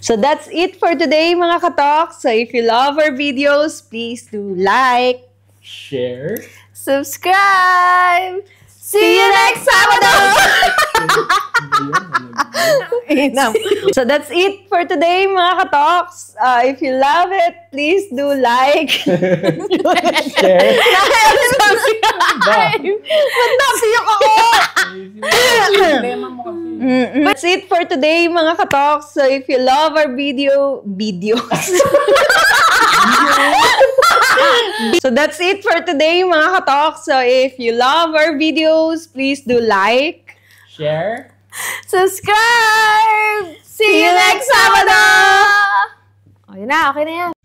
So that's it for today mga katok. So if you love our videos, please do like, share, subscribe. See you next Sabado! so that's it for today, mga katoks. Uh, if you love it, please do like. Share. Ba't napiyok ako? That's it for today, mga katoks. So if you love our video, videos. so that's it for today, mga katok. So if you love our videos, please do like, share, subscribe. See, you next Sabado! Sabado! Oh, yun na, okay na yan.